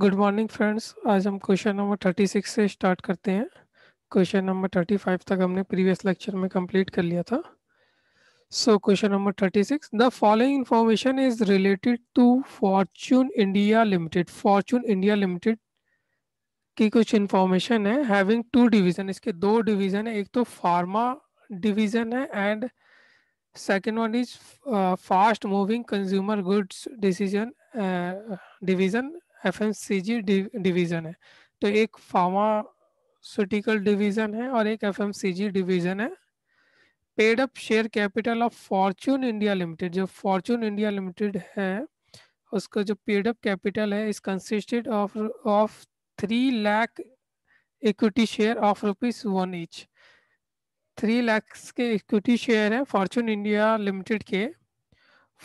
Good morning friends आज हम question number thirty six से स्टार्ट करते हैं क्वेश्चन नंबर थर्टी फाइव तक हमने प्रीवियस लेक्चर में कंप्लीट कर लिया था so question number thirty six the following information is related to Fortune India Limited Fortune India Limited की कुछ इंफॉर्मेशन है हैविंग टू डिवीजन इसके दो डिवीजन है एक तो फार्मा डिवीजन है and second one is fast moving consumer goods decision division F M C G division है तो एक फार्मास्यूटिकल डिवीजन है और एक F M C G division है paid up share capital of Fortune India Limited जो Fortune India Limited है उसका जो पेड अप कैपिटल है is consisted of of three lakh equity share of rupees one each three lakhs के equity share है Fortune India Limited के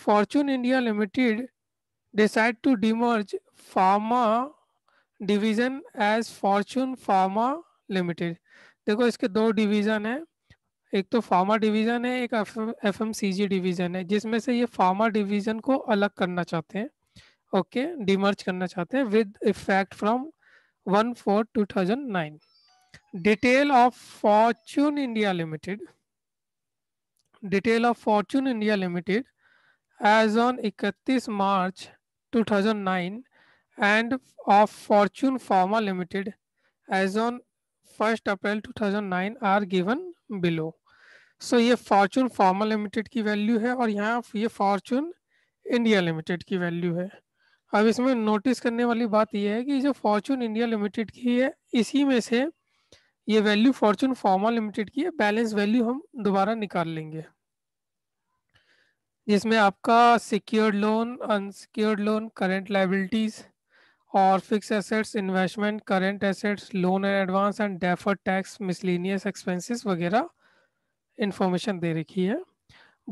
Fortune India Limited decide to demerge pharma division as fortune pharma limited देखो इसके दो division तो है एक तो फार्मा डिवीजन है एक F M C G division है जिसमें से ये फार्मा डिवीजन को अलग करना चाहते हैं ओके okay, डिमर्ज करना चाहते हैं with effect from one four two thousand nine detail of Fortune India Limited detail of Fortune India Limited as on इकतीस मार्च 2009 and of Fortune Pharma Limited as on 1st April 2009 are given below. so, ye fortune pharma limited ki value hai aur yahan ye fortune india limited ki value hai अब इसमें notice करने वाली बात यह है कि जो फॉर्चून इंडिया लिमिटेड की है इसी में से ये वैल्यू फॉर्चून फॉर्मा लिमिटेड की है बैलेंस वैल्यू हम दोबारा निकाल लेंगे जिसमें आपका secured loan unsecured loan current liabilities और fix assets investment current assets loan and advance and defer tax miscellaneous expenses वगैरह इंफॉर्मेशन दे रखी है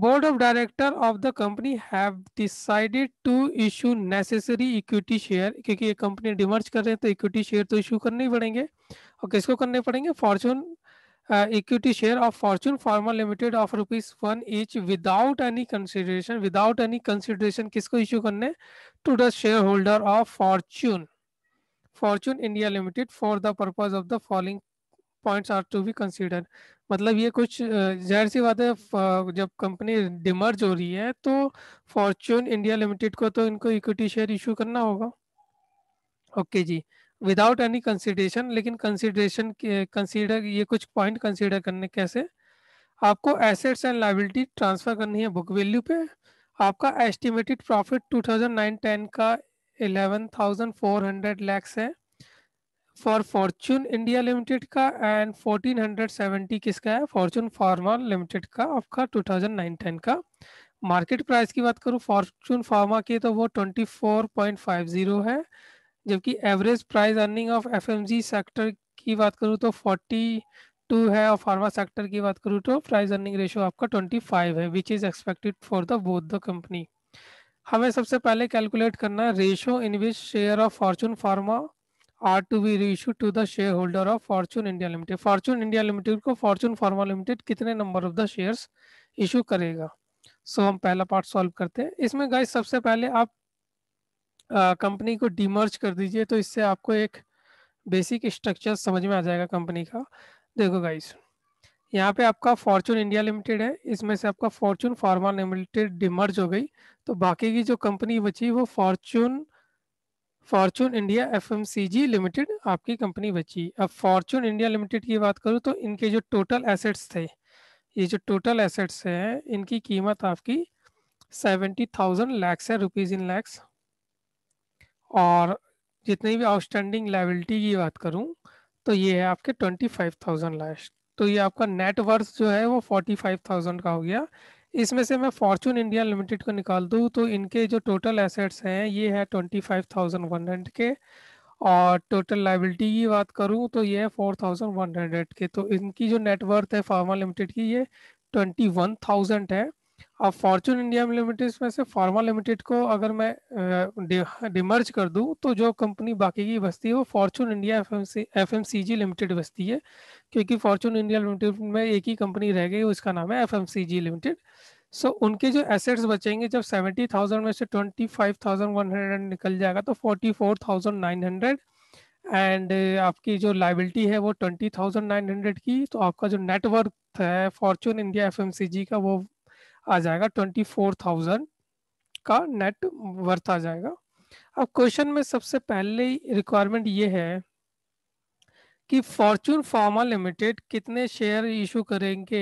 board of director of the company have decided to issue necessary equity share क्योंकि ये company demerge कर रहे हैं तो इक्विटी शेयर तो इशू करने ही पड़ेंगे और किसको करने पड़ेंगे Fortune uh, equity share of Fortune Pharma Limited of rupees one each without any consideration. Without any consideration किसको issue करने to the shareholder of Fortune Fortune India Limited for the purpose of the following points are to be considered. मतलब ये कुछ जाहिर सी बात है जब company demerge हो रही है तो फॉर्च्यून इंडिया लिमिटेड को तो इनको इक्विटी शेयर इशू करना होगा ओके okay जी विदाउट एनी कंसिडरेशन लेकिन कंसिडरेशन कंसिडर ये कुछ पॉइंट कंसिडर करने कैसे आपको एसेट्स एंड लाइबिलिटी ट्रांसफर करनी है बुक वैल्यू पे आपका एस्टिमेटेड प्रॉफिट 2009-10 का 11,400 लैक्स है फॉर फॉर्चून इंडिया लिमिटेड का एंड 1470 किसका है फॉर्चून फार्मा लिमिटेड का आपका 2009-10 का मार्केट प्राइस की बात करूँ फॉर्चून फार्मा की तो वो 24.50 है जबकि average price earning of F sector की बात करूँ तो फोर्टी टू है और फार्मा सेक्टर की बात करूँ तो प्राइस अर्निंग रेशियो आपका ट्वेंटी फाइव है which is expected for the both the company हमें सबसे पहले कैलकुलेट करना है ratio in which share of Fortune Pharma are to be reissue to the share holder of Fortune India Limited Fortune India Limited को Fortune pharma limited कितने number of the share issue करेगा so so, हम पहला part solve करते हैं इसमें guys सबसे पहले आप कंपनी को डिमर्ज कर दीजिए तो इससे आपको एक बेसिक स्ट्रक्चर समझ में आ जाएगा कंपनी का देखो गाइस यहाँ पे आपका फॉर्चून इंडिया लिमिटेड है इसमें से आपका फॉर्चून फार्मा लिमिटेड डिमर्ज हो गई तो बाकी की जो कंपनी बची वो Fortune Fortune India F Limited आपकी कंपनी बची अब फॉर्चून इंडिया लिमिटेड की बात करूँ तो इनके जो टोटल एसेट्स थे ये जो टोटल एसेट्स हैं इनकी कीमत आपकी सेवेंटी थाउजेंड लैक्स है रुपीज़ इन लैक्स और जितनी भी आउटस्टैंडिंग लाइबिलिटी की बात करूँ तो ये है आपके ट्वेंटी फाइव थाउजेंड लास्ट तो ये आपका नेटवर्थ जो है वो फोर्टी फाइव थाउजेंड का हो गया इसमें से मैं फॉर्चून इंडिया लिमिटेड को निकाल दूँ तो इनके जो टोटल एसेट्स हैं ये है twenty five thousand one hundred के और टोटल लाइबिलिटी की बात करूँ तो ये है फोर थाउजेंड वन हंड्रेड के तो इनकी जो नेटवर्थ है फार्मा लिमिटेड की ये ट्वेंटी वन थाउजेंड है अब फॉर्चून इंडिया लिमिटेड में से फार्मा लिमिटेड को अगर मैं डिमर्ज कर दूं तो जो कंपनी बाकी की बसती है वो फॉर्चून इंडिया एम लिमिटेड बसती है क्योंकि फॉर्चून इंडिया लिमिटेड में एक ही कंपनी रह गई उसका नाम है एफ लिमिटेड सो उनके जो एसेट्स बचेंगे जब सेवेंटी थाउजेंड में से twenty five thousand one hundred निकल जाएगा तो forty four thousand nine hundred and आपकी जो लाइबिलिटी है वो ट्वेंटी थाउजेंड नाइन हंड्रेड की तो आपका जो नेटवर्क है फॉर्चून इंडिया एफ का वो आ जाएगा ट्वेंटी फोर थाउजेंड का नेट वर्थ आ जाएगा अब क्वेश्चन में सबसे पहले रिक्वायरमेंट ये है कि फॉर्चून फार्मा लिमिटेड कितने शेयर इशू करेंगे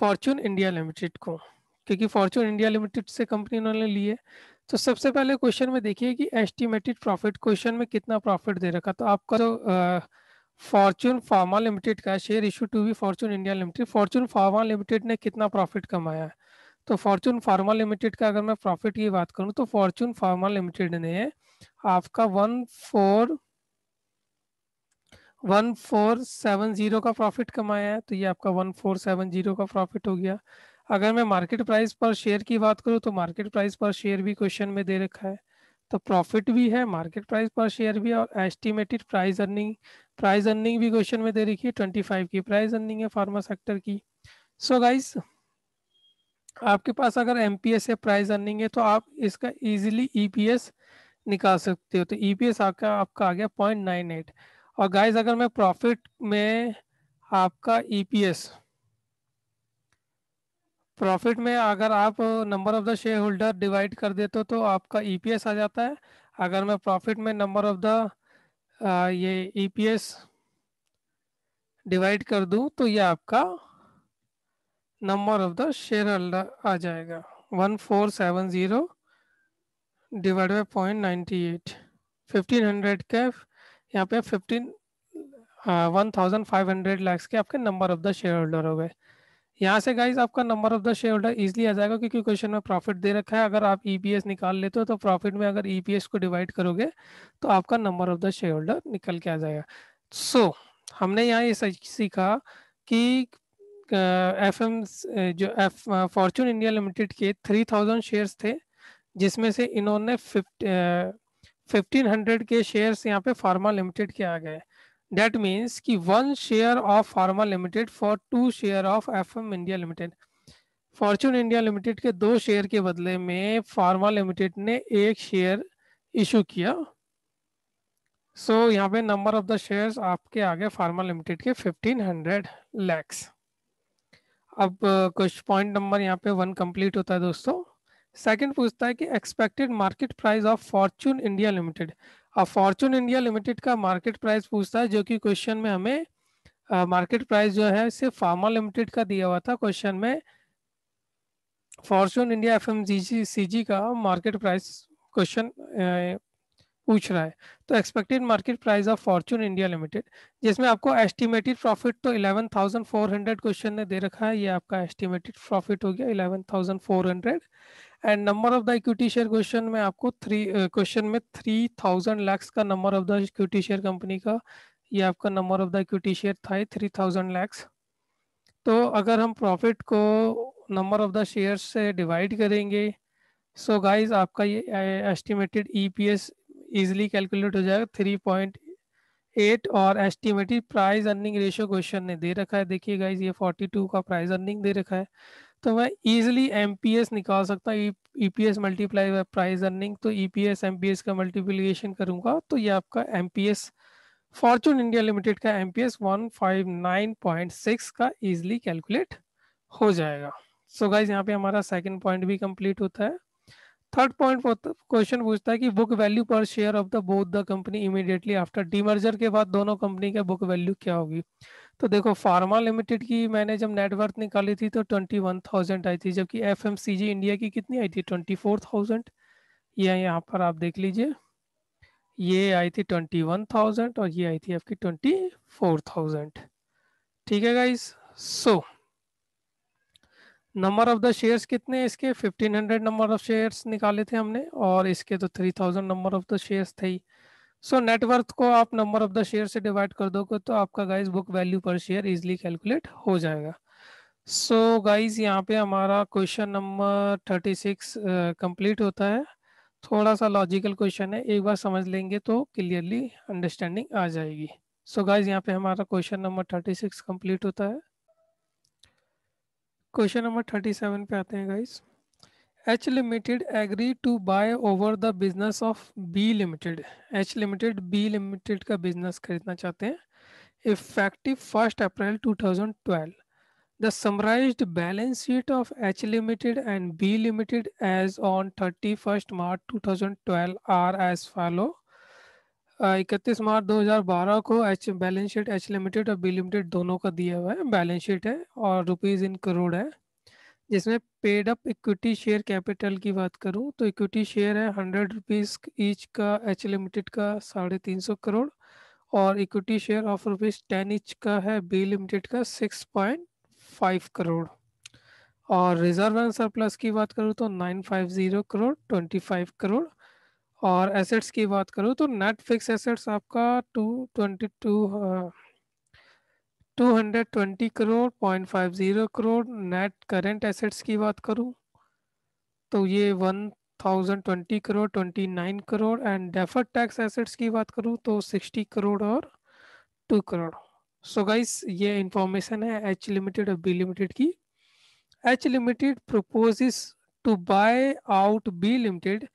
फॉर्चून इंडिया लिमिटेड को क्योंकि फॉर्चून इंडिया लिमिटेड से कंपनी उन्होंने ली है तो सबसे पहले क्वेश्चन में देखिए कि एस्टिमेटेड प्रॉफिट क्वेश्चन में कितना प्रॉफिट दे रखा तो आपका जो फॉर्चून फार्मा लिमिटेड का share issue to be Fortune India Limited Fortune pharma limited ने कितना प्रॉफिट कमाया है तो फॉर्चून फार्मा लिमिटेड का अगर मैं प्रॉफिट की बात करूं तो फॉर्चून फार्मा लिमिटेड ने आपका one four one four seven zero का प्रॉफिट कमाया है तो ये आपका वन फोर सेवन जीरो का प्रॉफिट हो गया अगर मैं मार्केट प्राइस पर शेयर की बात करूं तो मार्केट प्राइस पर शेयर भी क्वेश्चन में दे रखा है तो प्रॉफिट भी है मार्केट प्राइस पर शेयर भी और estimated price earning price earning भी क्वेश्चन में दे रखी है ट्वेंटी फाइव की प्राइस अर्निंग है फार्मा सेक्टर की सो so गाइस आपके पास अगर एम पी एस या प्राइस अर्निंग है तो आप इसका ईजिली ई e निकाल सकते हो तो ई e आपका आपका आ गया पॉइंट नाइन एट और गाइज अगर मैं प्रॉफिट में आपका ई e प्रॉफिट में अगर आप नंबर ऑफ द शेयर होल्डर डिवाइड कर देते हो तो आपका ईपीएस आ जाता है अगर मैं प्रॉफिट में नंबर ऑफ द ये ईपीएस डिवाइड कर दूं तो ये आपका नंबर ऑफ द शेयर होल्डर आ जाएगा one four seven zero divide by point ninety eight fifteen hundred के यहाँ पे fifteen one thousand five hundred lakhs के आपके नंबर ऑफ द शेयर होल्डर हो गए यहाँ से गाइज आपका नंबर ऑफ द शेयर होल्डर इजिली आ जाएगा क्योंकि क्वेश्चन में प्रॉफिट दे रखा है अगर आप ई e निकाल लेते हो तो प्रॉफिट में अगर ई e को डिवाइड करोगे तो आपका number of the share holder निकल के आ जाएगा सो so, हमने यहाँ ये सीखा कि एफ एम जो एफ फॉर्चून इंडिया लिमिटेड के थ्री थाउजेंड शेयर्स थे जिसमें से इन्होंने फिफ्टीन हंड्रेड के शेयर्स यहाँ पे फार्मा लिमिटेड के आ गए डेट मीन्स कि one share of pharma limited for two share of F M India Limited Fortune India Limited के दो शेयर के बदले में फार्मा लिमिटेड ने एक शेयर इशू किया सो so, यहाँ पे नंबर ऑफ द शेयर्स आपके आगे फार्मा लिमिटेड के फिफ्टीन हंड्रेड लैक्स अब कुछ पॉइंट नंबर यहाँ पे वन कंप्लीट होता है दोस्तों सेकंड पूछता है कि expected market price of Fortune India Limited अब फॉर्चून इंडिया लिमिटेड का मार्केट प्राइस पूछता है जो कि क्वेश्चन में हमें मार्केट uh, प्राइस जो है सिर्फ फार्मा लिमिटेड का दिया हुआ था क्वेश्चन में फॉर्चून इंडिया एफ एम का मार्केट प्राइस क्वेश्चन पूछ रहा है तो expected market price of Fortune India Limited जिसमें आपको एस्टिमेटेड प्रॉफिट तो 11,400 क्वेश्चन ने दे रखा है ये आपका एस्टिमेटेड प्रॉफिट हो गया 11,400 and number of the equity share question में आपको थ्री क्वेश्चन में थाउजेंड लैक्स का number of the equity share company का ये आपका number of the equity share था थ्री थाउजेंड लैक्स तो अगर हम प्रॉफिट को नंबर ऑफ द शेयर से डिवाइड करेंगे सो so गाइज आपका ये एस्टिमेटेड ईपीएस इजिली कैलकुलेट हो जाएगा थ्री पॉइंट एट और estimated price earning ratio question ने दे रखा है देखिए गाइज ये फोर्टी टू का प्राइस अर्निंग दे रखा है तो मैं ईजिली एम निकाल सकता हूँ E P S multiply by price earning तो E P S M P S का मल्टीप्लीकेशन करूँगा तो ये आपका M P S Fortune India Limited का M P S one five nine point six का ईजिली कैलकुलेट हो जाएगा सो गाइज यहाँ पे हमारा सेकेंड पॉइंट भी कम्प्लीट होता है थर्ड पॉइंट क्वेश्चन पूछता है कि book value per share of the both the company immediately after demerger के बाद दोनों कंपनी के बुक वैल्यू क्या होगी तो देखो फार्मा लिमिटेड की मैंने जब नेटवर्थ निकाली थी तो ट्वेंटी वन थाउजेंड आई थी जबकि F M C G India की कितनी आई थी ट्वेंटी फोर थाउजेंड यह यहाँ पर आप देख लीजिए ये आई थी ट्वेंटी वन थाउजेंड और ये आई थी आपकी ट्वेंटी फोर थाउजेंड ठीक है guys so so, number of the shares कितने इसके 1500 नंबर ऑफ शेयर्स निकाले थे हमने और इसके तो 3000 नंबर ऑफ द शेयर्स थे ही सो नेटवर्थ को आप नंबर ऑफ द शेयर से डिवाइड कर दोगे तो आपका guys book value per share easily calculate हो जाएगा सो so, यहाँ पे हमारा क्वेश्चन नंबर 36 सिक्स uh, होता है थोड़ा सा लॉजिकल क्वेश्चन है एक बार समझ लेंगे तो क्लियरली अंडरस्टैंडिंग आ जाएगी सो गाइज यहाँ पे हमारा क्वेश्चन नंबर 36 कंप्लीट होता है क्वेश्चन नंबर थर्टी सेवन पे आते हैं guys H Limited agree to buy over the business of B Limited H limited B limited का बिजनेस खरीदना चाहते हैं effective first April 2012 the summarized balance sheet of H Limited and B Limited as on 31st March 2012 are as follow इकतीस मार्च 2012 को H balance sheet H limited और B Limited दोनों का दिया हुआ है बैलेंस शीट है और रुपीज़ इन करोड़ है जिसमें paid up equity share capital की बात करूं तो इक्विटी शेयर है हंड्रेड रुपीज़ ईच का एच लिमिटेड का साढ़े तीन सौ करोड़ और equity share of rupees ten each का है बी लिमिटेड का सिक्स पॉइंट फाइव करोड़ और रिजर्व एंड सरप्लस की बात करूँ तो nine five zero crore twenty five crore और एसेट्स की बात करूँ तो नेट फिक्स एसेट्स आपका two twenty to two hundred twenty crore point five zero crore net current assets की बात करूँ तो ये one thousand twenty crore twenty nine crore and defer tax assets की बात करूँ तो सिक्सटी करोड़ और two crore so so guys ये इंफॉर्मेशन है एच लिमिटेड और बी लिमिटेड की H limited proposes to buy out B limited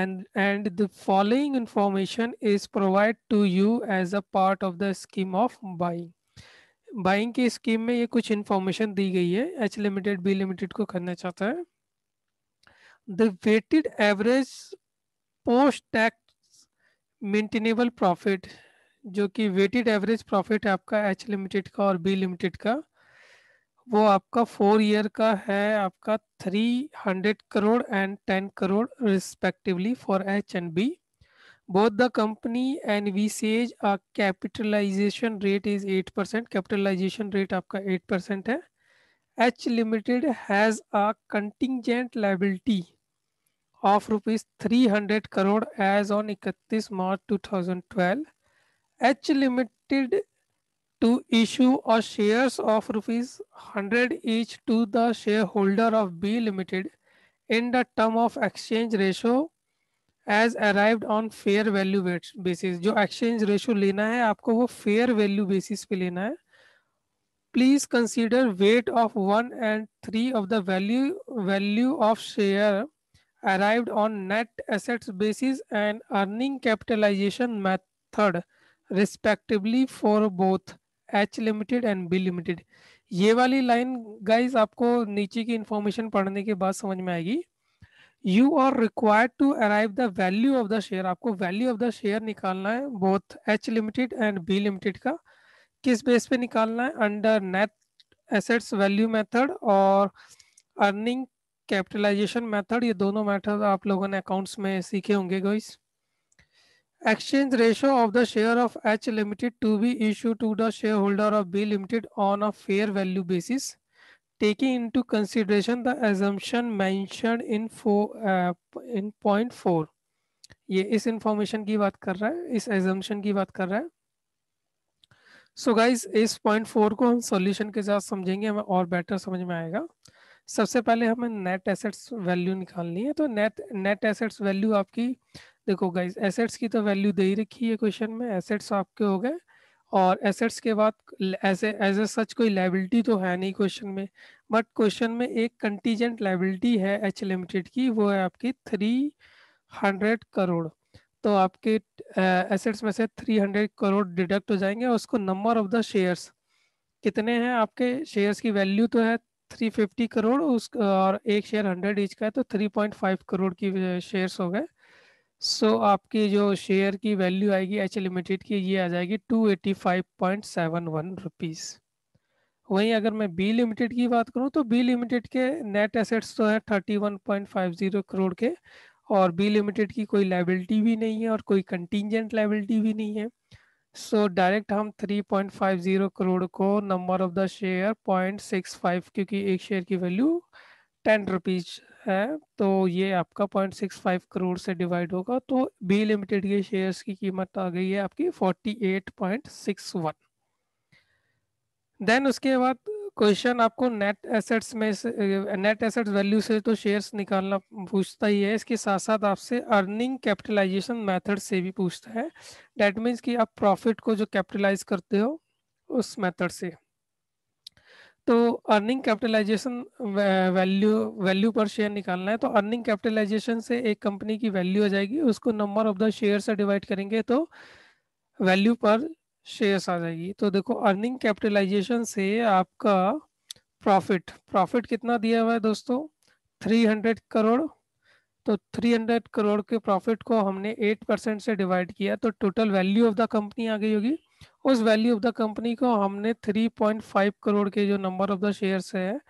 and and the following information is provided to you as a part of the scheme of buying buying की scheme में ये कुछ information दी गई है H limited B limited को करना चाहता है the weighted average post tax maintainable profit जो कि वेटेड एवरेज प्रॉफिट है आपका एच लिमिटेड का और बी लिमिटेड का वो आपका फोर ईयर का है आपका three hundred crore and ten crore respectively for H and B both the company and we says ah capitalization rate is eight percent capitalization rate आपका एट परसेंट है H limited has a contingent liability of rupees three hundred crore as on इकतीस March two thousand twelve H limited to issue a shares of rupees 100 each to the shareholder of B Limited in the term of exchange ratio as arrived on fair value basis. jo exchange ratio lena hai aapko wo fair value basis pe lena hai Please consider weight of 1 and 3 of the value value of share arrived on net assets basis and earning capitalization method respectively for both. H limited and B limited ये वाली line guys आपको नीचे की information पढ़ने के बाद समझ में आएगी you are required to arrive the value of the share आपको वैल्यू ऑफ द शेयर निकालना है both H limited and B limited का किस बेस पे निकालना है under net assets value method और अर्निंग कैपिटलाइजेशन मेथड ये दोनों मेथड आप लोगों ने अकाउंट्स में सीखे होंगे गोइस exchange ratio of the share of H Limited to be issued to the shareholder of B Limited on a fair value basis, taking into consideration the assumption mentioned in four, uh, in point four. ये इस information की बात कर रहा है इस assumption की बात कर रहा है सो so गाइज इस पॉइंट फोर को हम सॉल्यूशन के साथ समझेंगे हमें और बेटर समझ में आएगा सबसे पहले हमें नेट एसेट्स वैल्यू निकालनी है तो नेट नेट एसेट्स वैल्यू आपकी देखो गाइज एसेट्स की तो वैल्यू दे ही रखी है क्वेश्चन में एसेट्स आपके हो गए और एसेट्स के बाद ऐसे एज ए सच कोई लाइबिलिटी तो है नहीं क्वेश्चन में बट क्वेश्चन में एक कंटीजेंट लाइबिलिटी है एच लिमिटेड की वो है आपकी थ्री हंड्रेड करोड़ तो आपके एसेट्स में से थ्री हंड्रेड करोड़ डिडक्ट हो जाएंगे उसको नंबर ऑफ द शेयर्स कितने हैं आपके शेयर्स की वैल्यू तो है थ्री फिफ्टी करोड़ उस और एक शेयर हंड्रेड ईच का है तो थ्री पॉइंट फाइव करोड़ की शेयर्स हो गए सो so, आपकी जो शेयर की वैल्यू आएगी एच लिमिटेड की ये आ जाएगी two eighty five point seven one rupees वहीं अगर मैं बी लिमिटेड की बात करूं तो बी लिमिटेड के नेट एसेट्स तो है thirty one point five zero crore के और बी लिमिटेड की कोई लाइबिलिटी भी नहीं है और कोई कंटिजेंट लाइबिलिटी भी नहीं है सो so, डायरेक्ट हम three point five zero crore को number of the share point six five क्योंकि एक शेयर की वैल्यू टेन रुपीज है तो ये आपका पॉइंट करोड़ से डिवाइड होगा तो बी लिमिटेड के शेयर्स की कीमत आ गई है आपकी 48.61 देन उसके बाद क्वेश्चन आपको नेट एसेट्स में से नेट एसेट्स वैल्यू से तो शेयर्स निकालना पूछता ही है इसके साथ साथ आपसे अर्निंग कैपिटलाइजेशन मेथड से भी पूछता है डेट मीन्स कि आप प्रॉफिट को जो कैपिटलाइज करते हो उस मेथड से तो earning capitalization value value per share निकालना है तो अर्निंग कैपिटलाइजेशन से एक कंपनी की वैल्यू आ जाएगी उसको नंबर ऑफ द शेयर से डिवाइड करेंगे तो वैल्यू पर शेयर्स आ जाएगी तो देखो अर्निंग कैपिटलाइजेशन से आपका प्रॉफिट प्रॉफिट कितना दिया हुआ है दोस्तों 300 करोड़ तो 300 करोड़ के प्रॉफिट को हमने 8 परसेंट से डिवाइड किया तो total value of the company आ गई होगी उस वैल्यू ऑफ द कंपनी को हमने 3.5 करोड़ के जो नंबर ऑफ द शेयर्स है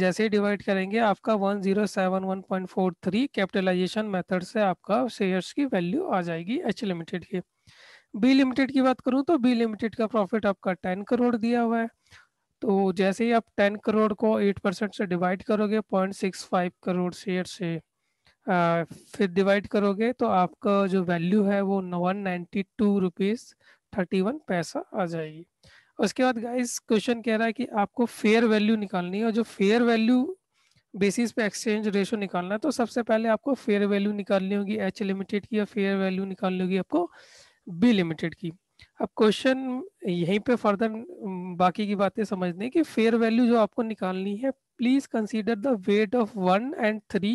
जैसे ही डिवाइड करेंगे आपका 1071.43 कैपिटलाइजेशन मेथड से आपका शेयर्स की वैल्यू आ जाएगी एच लिमिटेड की बी लिमिटेड की बात करूं तो बी लिमिटेड का प्रॉफिट आपका 10 करोड़ दिया हुआ है तो जैसे ही आप 10 करोड़ को 8 परसेंट से डिवाइड करोगे 0.65 करोड़ शेयर से आ, फिर डिवाइड करोगे तो आपका जो वैल्यू है वो one ninety two rupees thirty one paisa आ जाएगी उसके बाद गाइस क्वेश्चन कह रहा है कि आपको फेयर वैल्यू निकालनी है और जो फेयर वैल्यू बेसिस पे एक्सचेंज रेशो निकालना है तो सबसे पहले आपको फेयर वैल्यू निकालनी होगी एच लिमिटेड की या फेयर वैल्यू निकालनी होगी आपको बी लिमिटेड की अब क्वेश्चन यहीं पे फर्दर बाकी की बातें समझने कि फेयर वैल्यू जो आपको निकालनी है please consider the weight of one and three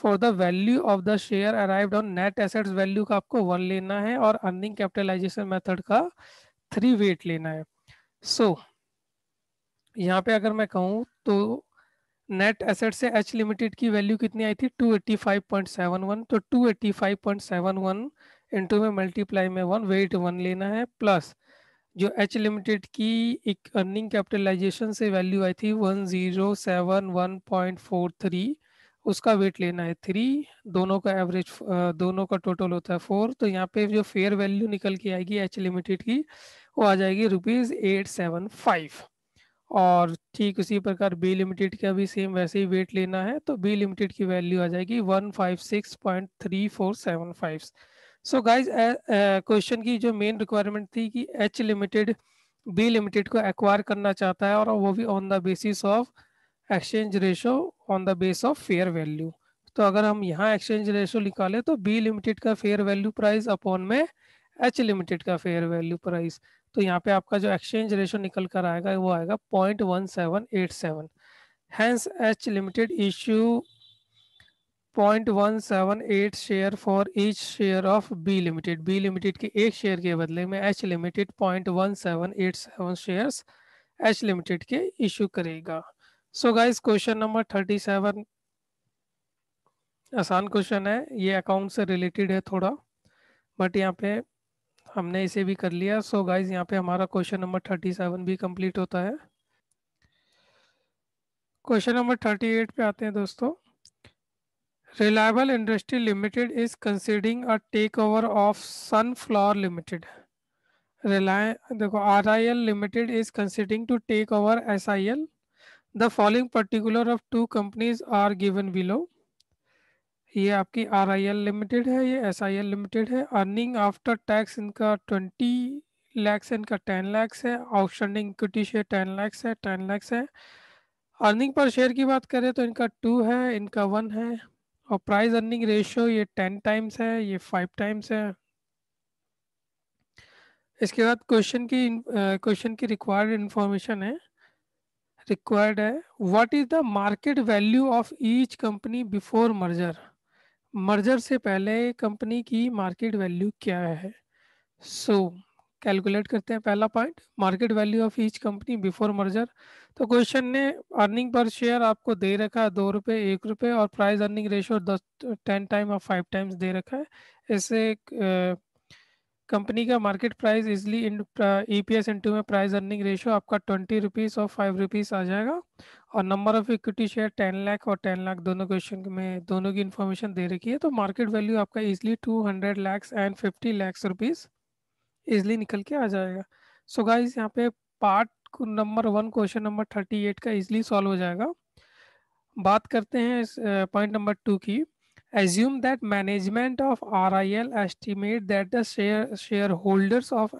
for the value of the share arrive on net assets value का आपको वन लेना है और अर्निंग कैपिटलाइजेशन मेथड का थ्री वेट लेना है सो so, यहाँ पे अगर मैं कहूँ तो नेट एसेट से एच लिमिटेड की वैल्यू कितनी आई थी 285.71 तो 285.71 इनटू में मल्टीप्लाई में वन वेट वन लेना है प्लस जो एच लिमिटेड की एक अर्निंग कैपिटलाइजेशन से वैल्यू आई थी 1071.43 उसका वेट लेना है थ्री दोनों का एवरेज दोनों का टोटल होता है फोर तो यहाँ पे जो फेयर वैल्यू निकल के आएगी एच लिमिटेड की वो आ जाएगी रुपीज़ एट सेवन फाइव और ठीक उसी प्रकार बी लिमिटेड का भी सेम वैसे ही वेट लेना है तो बी लिमिटेड की वैल्यू आ जाएगी one five six point three four seven five so guys question की जो मेन रिक्वायरमेंट थी कि एच लिमिटेड बी लिमिटेड को एक्वायर करना चाहता है और वो भी on the basis of exchange ratio on the base of fair value तो अगर हम यहाँ एक्सचेंज रेशो निकाले तो बी लिमिटेड का फेयर वैल्यू प्राइस अपॉन में एच लिमिटेड का फेयर वैल्यू प्राइस तो यहाँ पे आपका जो एक्सचेंज रेशो निकल कर आएगा वो आएगा point one seven eight seven hence H limited issue point one seven eight share for each share of B limited B limited के एक शेयर के बदले में H limited point one seven eight seven share H limited के issue करेगा so guys question number thirty seven आसान question है ये अकाउंट से रिलेटेड है थोड़ा बट यहाँ पे हमने इसे भी कर लिया सो गाइस गाइज यहाँ पे हमारा क्वेश्चन नंबर थर्टी सेवन भी कंप्लीट होता है क्वेश्चन नंबर थर्टी एट पे आते हैं दोस्तों reliable industry limited is considering a take over of sunflower limited रिलाय देखो R I L limited is considering to take over S I L the following particular of two companies are given below ये आपकी R I L limited है ये S I L limited है earning after tax इनका twenty lakhs है इनका ten lakhs है outstanding equity share ten lakhs है टेन लैक्स है अर्निंग पर शेयर की बात करें तो इनका टू है इनका वन है और प्राइस अर्निंग रेशियो ये टेन टाइम्स है ये फाइव टाइम्स है इसके बाद क्वेश्चन की क्वेश्चन की रिक्वायर्ड इन्फॉर्मेशन है रिक्वायर्ड है what is the market value of each company before merger merger से पहले कंपनी की मार्केट वैल्यू क्या है सो so, कैलकुलेट करते हैं पहला point market value of each company before merger तो क्वेश्चन ने अर्निंग पर शेयर आपको दे रखा है दो रुपये एक रुपये और प्राइस अर्निंग रेशियो दस टेन टाइम और फाइव टाइम्स दे रखा है इससे कंपनी का मार्केट प्राइस इजली इन ई पी एस इंटू में प्राइस अर्निंग रेशियो आपका ट्वेंटी रुपीज़ और फाइव रुपीज़ आ जाएगा और number of equity share ten lakh और टेन लाख दोनों क्वेश्चन में दोनों की इन्फॉर्मेशन दे रखी है तो मार्केट वैल्यू आपका easily two hundred lakhs and fifty lakhs rupees easily निकल के आ जाएगा सो गाइज यहाँ पे part number one question number thirty eight का इजली सॉल्व हो जाएगा बात करते हैं पॉइंट नंबर टू की assume that management of RIL estimate that the share, shareholders of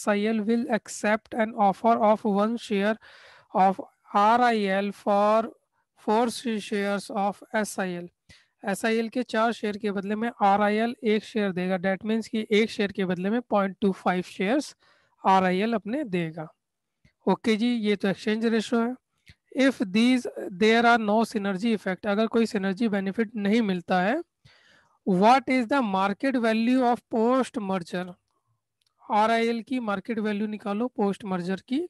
SIL will accept an offer of one share of RIL for four shares of SIL. S के चार share के बदले में are एक share देगा date means कि एक share के बदले में point two five share R अपने देगा ओके okay जी ये तो एक्सचेंज रेशो है if these there are no synergy effect अगर कोई सिनर्जी बेनिफिट नहीं मिलता है what is the market value of post merger R I L की मार्केट वैल्यू निकालो पोस्ट मर्जर की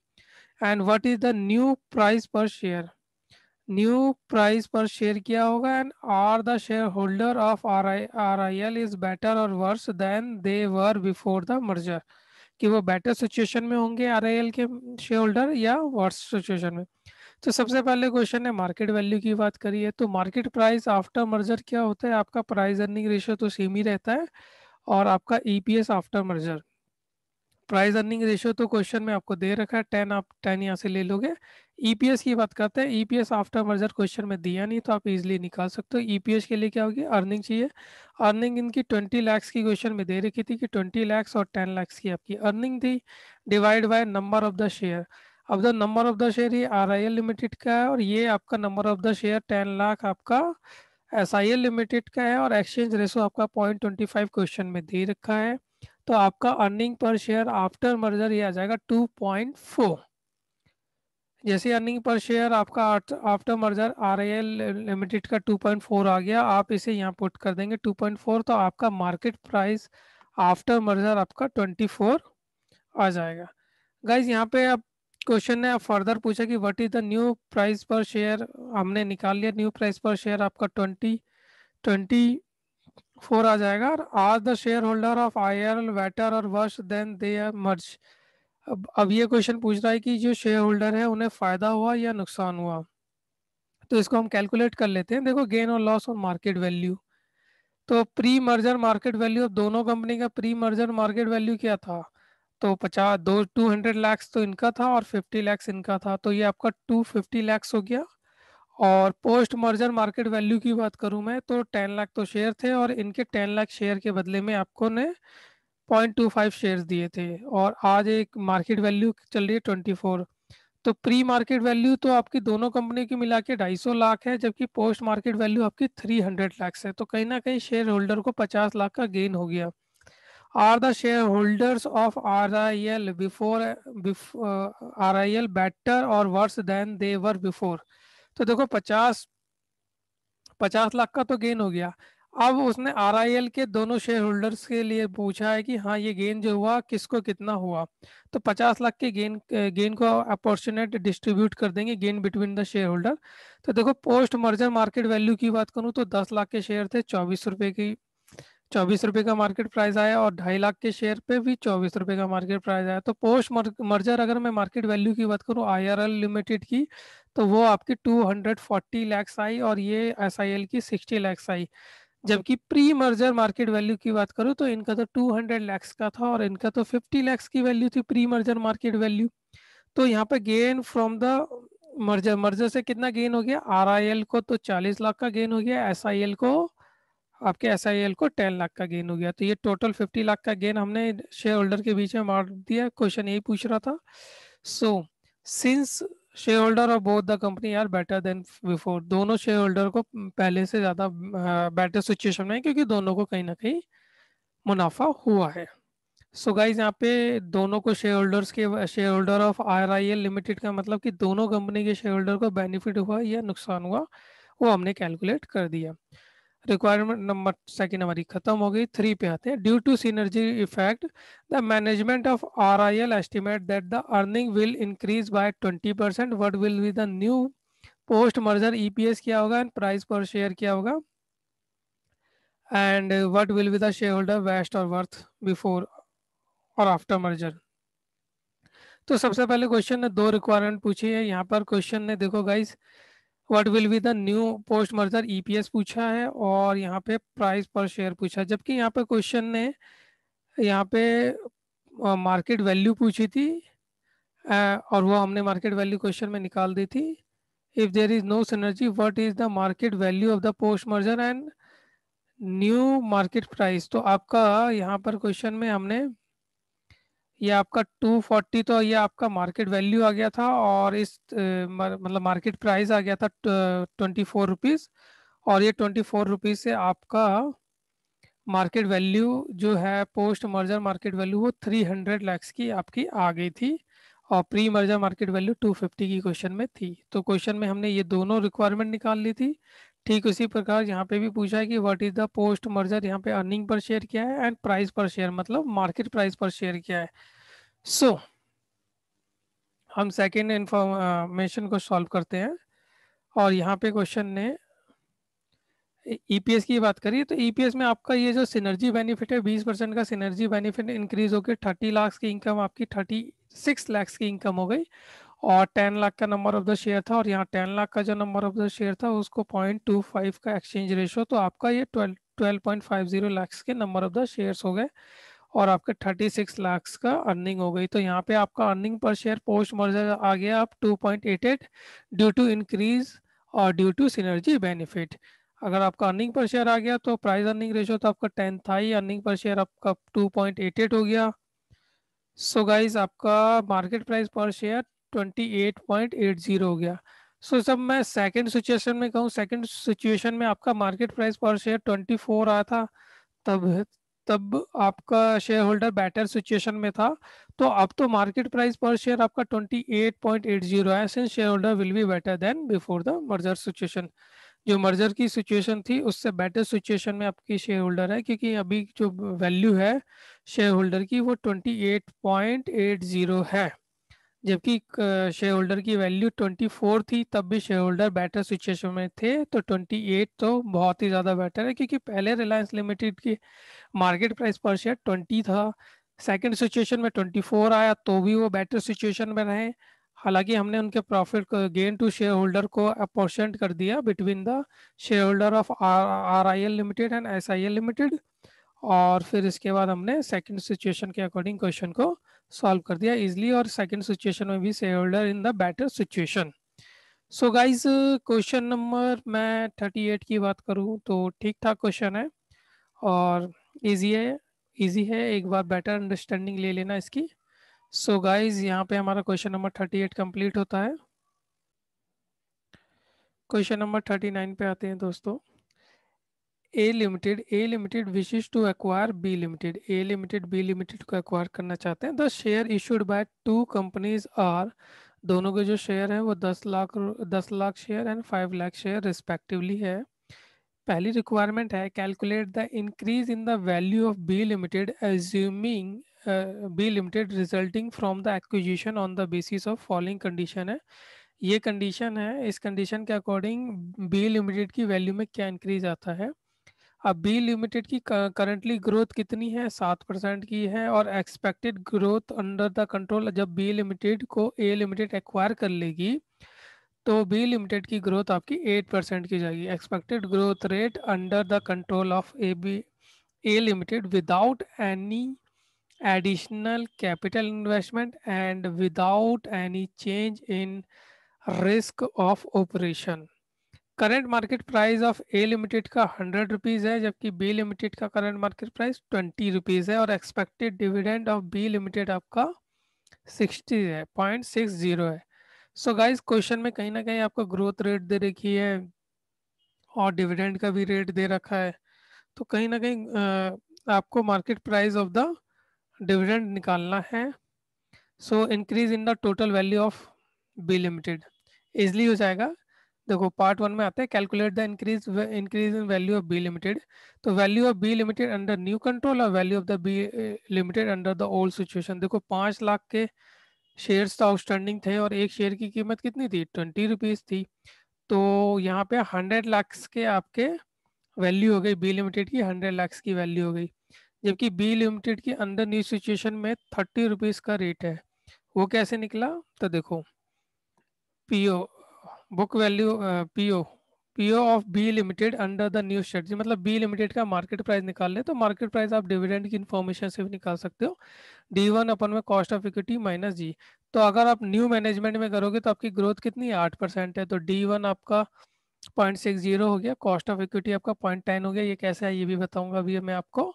and what is the new price per share new price per share किया होगा and are the share holder of R I R I L is better or worse than they were before the merger कि वो better situation में होंगे R I L के share holder या worse situation में तो सबसे पहले क्वेश्चन है मार्केट वैल्यू की बात करी है तो मार्केट प्राइस आफ्टर मर्जर क्या होता है आपका प्राइस अर्निंग रेशियो तो सेम ही रहता है और आपका EPS after merger price earning ratio तो क्वेश्चन में आपको दे रखा है टेन आप टेन यहाँ से ले लोगे ईपीएस e की बात करते हैं ईपीएस आफ्टर मर्जर क्वेश्चन में दिया नहीं तो आप इजिली निकाल सकते हो ईपीएस e के लिए क्या होगी अर्निंग चाहिए अर्निंग इनकी ट्वेंटी लैक्स की क्वेश्चन में दे रखी थी कि ट्वेंटी लैक्स और टेन लैक्स की आपकी अर्निंग थी divide by number of the share अब the number of the share ये आर आई एल लिमिटेड का है और ये आपका number of the share ten lakh आपका एस आई एल लिमिटेड का है और एक्सचेंज रेशो आपका पॉइंट ट्वेंटी फाइव क्वेश्चन में दे रखा है तो आपका earning per share after merger ये आ जाएगा टू पॉइंट फोर जैसे अर्निंग पर शेयर आपका आफ्टर मर्जर आर लिमिटेड का 2.4 आ गया आप इसे यहाँ पुट कर देंगे 2.4 तो आपका मार्केट प्राइस आफ्टर मर्जर आपका 24 आ जाएगा गाइज यहाँ पे आप क्वेश्चन ने फर्दर पूछा कि what is the new price per share हमने निकाल लिया न्यू प्राइस पर शेयर आपका ट्वेंटी ट्वेंटी फोर आ जाएगा और आज the share holder of I R L better or worse then they मर्ज अब अब ये क्वेश्चन पूछ रहा है कि जो शेयर होल्डर है उन्हें फ़ायदा हुआ या नुकसान हुआ तो इसको हम कैलकुलेट कर लेते हैं देखो गेन और लॉस और मार्केट वैल्यू तो प्री मर्जर मार्केट वैल्यू दोनों कंपनी का प्री मर्जर मार्केट वैल्यू क्या था तो पचास दो टू हंड्रेड लैक्स तो इनका था और फिफ्टी लैक्स इनका था तो ये आपका टू फिफ्टी लैक्स हो गया और पोस्ट मर्जर मार्केट वैल्यू की बात करूं मैं तो टेन लाख तो शेयर थे और इनके टेन लाख शेयर के बदले में आपको ने पॉइंट टू फाइव शेयर दिए थे और आज एक मार्केट वैल्यू चल रही है ट्वेंटी फोर तो प्री मार्केट वैल्यू तो आपकी दोनों कंपनी की मिला के ढाई सौ लाख है जबकि पोस्ट मार्केट वैल्यू आपकी थ्री हंड्रेड लाख है तो कहीं ना कहीं शेयर होल्डर को पचास लाख का गेन हो गया are the shareholders of RIL before, before uh, RIL better or worse than they were before तो देखो 50 50 लाख का तो गेन हो गया अब उसने आर के दोनों शेयर होल्डर्स के लिए पूछा है कि हाँ ये गेन जो हुआ किसको कितना हुआ तो 50 लाख के गेन गेन को अपॉर्चुनेट डिस्ट्रीब्यूट कर देंगे gain between the share holder तो देखो पोस्ट मर्जर मार्केट वैल्यू की बात करूँ तो 10 लाख के शेयर थे चौबीस रुपये की चौबीस रुपए का मार्केट प्राइस आया और ढाई लाख के शेयर पे भी चौबीस रुपए का मार्केट प्राइस आया तो पोस्ट मर्जर अगर मैं मार्केट वैल्यू की बात करूँ आई आर लिमिटेड की तो वो आपकी टू हंड्रेड फोर्टी लैक्स आई और ये एस की सिक्सटी लैक्स आई जबकि प्री मर्जर मार्केट वैल्यू की बात करूँ तो इनका तो हंड्रेड लैक्स का था और इनका तो फिफ्टी लैक्स की वैल्यू थी प्री मर्जर मार्केट वैल्यू तो यहाँ पे gain from the merger merger से कितना गेन हो गया आर को तो चालीस लाख का गेन हो गया एस को आपके एस को टेन लाख का गेन हो गया तो ये टोटल फिफ्टी लाख का गेन हमने शेयर होल्डर के बीच में मार दिया क्वेश्चन यही पूछ रहा था सो सिंस शेयर होल्डर और both the company are better than before दोनों शेयर होल्डर को पहले से ज़्यादा बेटर सिचुएशन में क्योंकि दोनों को कहीं ना कहीं मुनाफा हुआ है सो so गाइज यहाँ पे दोनों को शेयर होल्डर्स के share holder of R I L limited का मतलब कि दोनों कंपनी के शेयर होल्डर को बेनिफिट हुआ या नुकसान हुआ वो हमने कैलकुलेट कर दिया रिक्वायरमेंट नंबर सेकेंड हमारी खत्म हो गई थ्री पे आते हैं due to synergy effect the management of R I L estimate that the earning will increase by twenty percent what will be the new post merger E P S क्या होगा and price per share क्या होगा and what will be the share holder wealth और worth before और after merger तो सबसे पहले question ने दो रिक्वायरमेंट पूछी है यहाँ पर क्वेश्चन ने देखो guys what will be the new post merger EPS पूछा है और यहाँ पे प्राइस पर शेयर पूछा है जबकि यहाँ पे क्वेश्चन ने यहाँ पे मार्केट वैल्यू पूछी थी और वो हमने मार्केट वैल्यू क्वेश्चन में निकाल दी थी if there is no synergy what is the market value of the post merger and new market price तो आपका यहाँ पर क्वेश्चन में हमने ये आपका 240 तो ये आपका मार्केट वैल्यू आ गया था और इस मतलब मार्केट प्राइस आ गया था ट्वेंटी फोर रुपीज़ और ये ट्वेंटी फोर रुपीज़ से आपका मार्केट वैल्यू जो है पोस्ट मर्जर मार्केट वैल्यू वो थ्री हंड्रेड लैक्स की आपकी आ गई थी और pre merger market value two fifty की क्वेश्चन में थी तो क्वेश्चन में हमने ये दोनों रिक्वायरमेंट निकाल ली थी ठीक उसी प्रकार यहाँ पे भी पूछा है कि what is the post merger यहाँ पे अर्निंग पर शेयर क्या है एंड प्राइस पर शेयर मतलब मार्केट प्राइस पर शेयर क्या है सो so, हम सेकेंड इंफॉर्मेशन को सॉल्व करते हैं और यहाँ पे क्वेश्चन ने ईपीएस e की बात करी तो ईपीएस e में आपका ये जो सिनर्जी बेनिफिट है 20 परसेंट का सिनर्जी बेनिफिट इंक्रीज होकर 30 लाख की इनकम आपकी 36 लाख की इनकम हो गई और 10 लाख का नंबर ऑफ द शेयर था और यहाँ 10 लाख का जो नंबर ऑफ द शेयर था उसको 0.25 का एक्सचेंज रेशो तो आपका ये 12 12.50 लाख के नंबर ऑफ द शेयर्स हो गए और आपके 36 लाख का अर्निंग हो गई तो यहाँ पे आपका earning per share post merger आ गया आप 2.88 ड्यू टू इंक्रीज और ड्यू टू सिनर्जी बेनिफिट अगर आपका अर्निंग पर शेयर आ गया तो प्राइस अर्निंग रेशियो तो आपका टेन था ही अर्निंग पर शेयर आपका एट हो गया सो so गाइज आपका मार्केट प्राइस पर शेयर 28.80 हो गया सो so, जब मैं सेकंड सिचुएशन में कहूँ सेकंड सिचुएशन में आपका मार्केट प्राइस पर शेयर 24 आया था तब तब आपका शेयर होल्डर बेटर सिचुएशन में था तो अब तो मार्केट प्राइस पर शेयर आपका 28.80 है since share holder will be better than before the merger situation जो मर्जर की सिचुएशन थी उससे बेटर सिचुएशन में आपकी शेयर होल्डर है क्योंकि अभी जो वैल्यू है शेयर होल्डर की वो ट्वेंटी है जबकि शेयर होल्डर की वैल्यू 24 थी तब भी शेयर होल्डर बेटर सिचुएशन में थे तो 28 तो बहुत ही ज़्यादा बेटर है क्योंकि पहले रिलायंस लिमिटेड की मार्केट प्राइस पर शेयर 20 था सेकंड सिचुएशन में 24 आया तो भी वो बेटर सिचुएशन में रहे हालांकि हमने उनके profit gain to share holder को अपोर्शन कर दिया between the share holder of R I L limited and S I L limited और फिर इसके बाद हमने सेकेंड सिचुएशन के अकॉर्डिंग क्वेश्चन को सॉल्व कर दिया इजिली और सेकेंड सिचुएशन में भी share holder in the better situation so guys question number मैं थर्टी एट की बात करूँ तो ठीक ठाक क्वेश्चन है और ईजी है ईजी है एक बार बेटर अंडरस्टैंडिंग ले लेना इसकी सो so गाइज यहाँ पे हमारा question number thirty eight complete होता है क्वेश्चन नंबर थर्टी नाइन पे आते हैं दोस्तों A limited A limited wishes to acquire B limited A limited B limited को एक्वायर करना चाहते हैं the share issued by two companies are दोनों के जो शेयर हैं वो दस लाख दस lakh share and five lakh share respectively है पहली रिक्वायरमेंट है calculate the increase in the value of B limited assuming B limited resulting from the acquisition on the basis of following condition है ये कंडीशन है इस कंडीशन के अकॉर्डिंग बी लिमिटेड की value में क्या इंक्रीज आता है अब बी लिमिटेड की करंटली ग्रोथ कितनी है सात परसेंट की है और expected growth under the control जब बी लिमिटेड को ए लिमिटेड एक्वायर कर लेगी तो बी लिमिटेड की ग्रोथ आपकी एट परसेंट की जाएगी expected growth rate under the control of A B A limited without any additional capital investment and without any change in risk of operation current market price of A limited का hundred rupees है जबकि B limited का current market price twenty rupees है और expected dividend of B limited आपका sixty है point six zero है so guys guys question में कहीं ना कहीं आपको ग्रोथ रेट दे रखी है और डिविडेंड का भी रेट दे रखा है तो कहीं ना कहीं आपको market price of the dividend निकालना है so increase in the total value of B limited easily हो जाएगा देखो पार्ट वन में आते हैं calculate the increase increase in value of B limited तो value of B limited under new control और value of the B limited under the old situation देखो पाँच लाख के शेयर्स तो आउटस्टैंडिंग थे और एक शेयर की कीमत कितनी थी ट्वेंटी रुपीज़ थी तो यहाँ पे हंड्रेड लाख के आपके वैल्यू हो गई बी लिमिटेड की हंड्रेड लाख की वैल्यू हो गई जबकि बी लिमिटेड की अंडर न्यू सिचुएशन में थर्टी रुपीज़ का रेट है वो कैसे निकला तो देखो P O book value P O P O of B limited under the new strategy मतलब बी लिमिटेड का मार्केट प्राइस निकाल ले तो मार्केट प्राइस आप डिविडेंड की इन्फॉर्मेशन से भी निकाल सकते हो डी वन अपन में cost of equity minus G तो अगर आप न्यू मैनेजमेंट में करोगे तो आपकी ग्रोथ कितनी है आठ परसेंट है तो डी वन आपका पॉइंट सिक्स जीरो हो गया कॉस्ट ऑफ इक्विटी आपका पॉइंट टेन हो गया ये कैसे है ये भी बताऊंगा अभी मैं आपको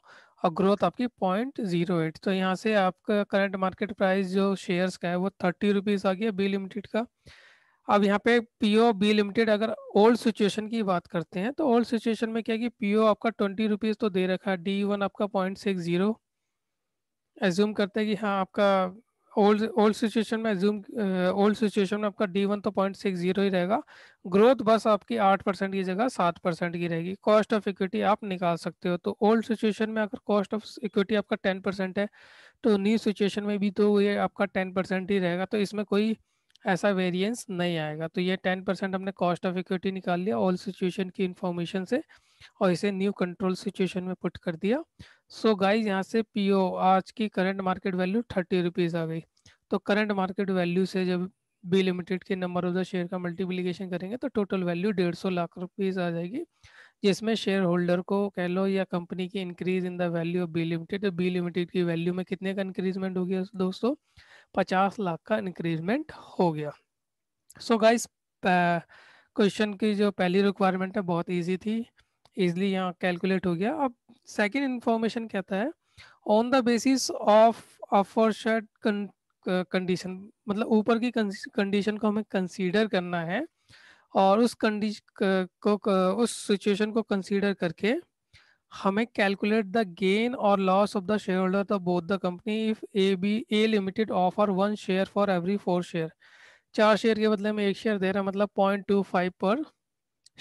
और ग्रोथ आपकी पॉइंट जीरो एट तो यहाँ से आपका करंट मार्केट प्राइस जो शेयर्स का है वो थर्टी रुपीज़ आ गया बी लिमिटेड का अब यहाँ पे पीओ बी लिमिटेड अगर ओल्ड सिचुएशन की बात करते हैं तो ओल्ड सिचुएशन में क्या है कि पीओ आपका ट्वेंटी रुपीज़ तो दे रखा है डी वन आपका पॉइंट सिक्स जीरो एज्यूम करते हैं कि हाँ आपका ओल्ड ओल्ड सिचुएशन में एज्यूम ओल्ड सिचुएशन में आपका डी वन तो पॉइंट सिक्स जीरो ही रहेगा ग्रोथ बस आपकी आठ परसेंट की जगह सात परसेंट की रहेगी कॉस्ट ऑफ इक्विटी आप निकाल सकते हो तो ओल्ड सिचुएशन में अगर कॉस्ट ऑफ इक्विटी आपका टेन परसेंट है तो न्यू सिचुएशन में भी तो ये आपका टेन परसेंट ही रहेगा तो इसमें कोई ऐसा वेरिएंस नहीं आएगा तो ये टेन परसेंट हमने कॉस्ट ऑफ इक्विटी निकाल लिया ऑल सिचुएशन की इन्फॉर्मेशन से और इसे न्यू कंट्रोल सिचुएशन में पुट कर दिया सो गाइज यहाँ से पीओ आज की current market value thirty rupees आ गई तो करंट मार्केट वैल्यू से जब बी लिमिटेड के नंबर ऑफ द शेयर का मल्टीप्लीकेशन करेंगे तो टोटल वैल्यू डेढ़ सौ लाख रुपीज़ आ जाएगी जिसमें शेयर होल्डर को कह लो या कंपनी की increase in the value of B limited B limited की वैल्यू में कितने का इंक्रीजमेंट हो गया दोस्तों पचास लाख का इंक्रीजमेंट हो गया सो गाइस क्वेश्चन की जो पहली रिक्वायरमेंट है बहुत ईजी थी ईजिली यहाँ कैलकुलेट हो गया अब सेकेंड इन्फॉर्मेशन कहता है ऑन द बेसिस ऑफ शर्ट कंडीशन मतलब ऊपर की कंडीशन को हमें कंसीडर करना है और उस कंडीशन को उस सिचुएशन को कंसीडर करके हमें कैलकुलेट द गेन और loss of the share holder the both the company if A B A limited offer one share for every four share चार शेयर के बदले में एक शेयर दे रहा है मतलब point two five per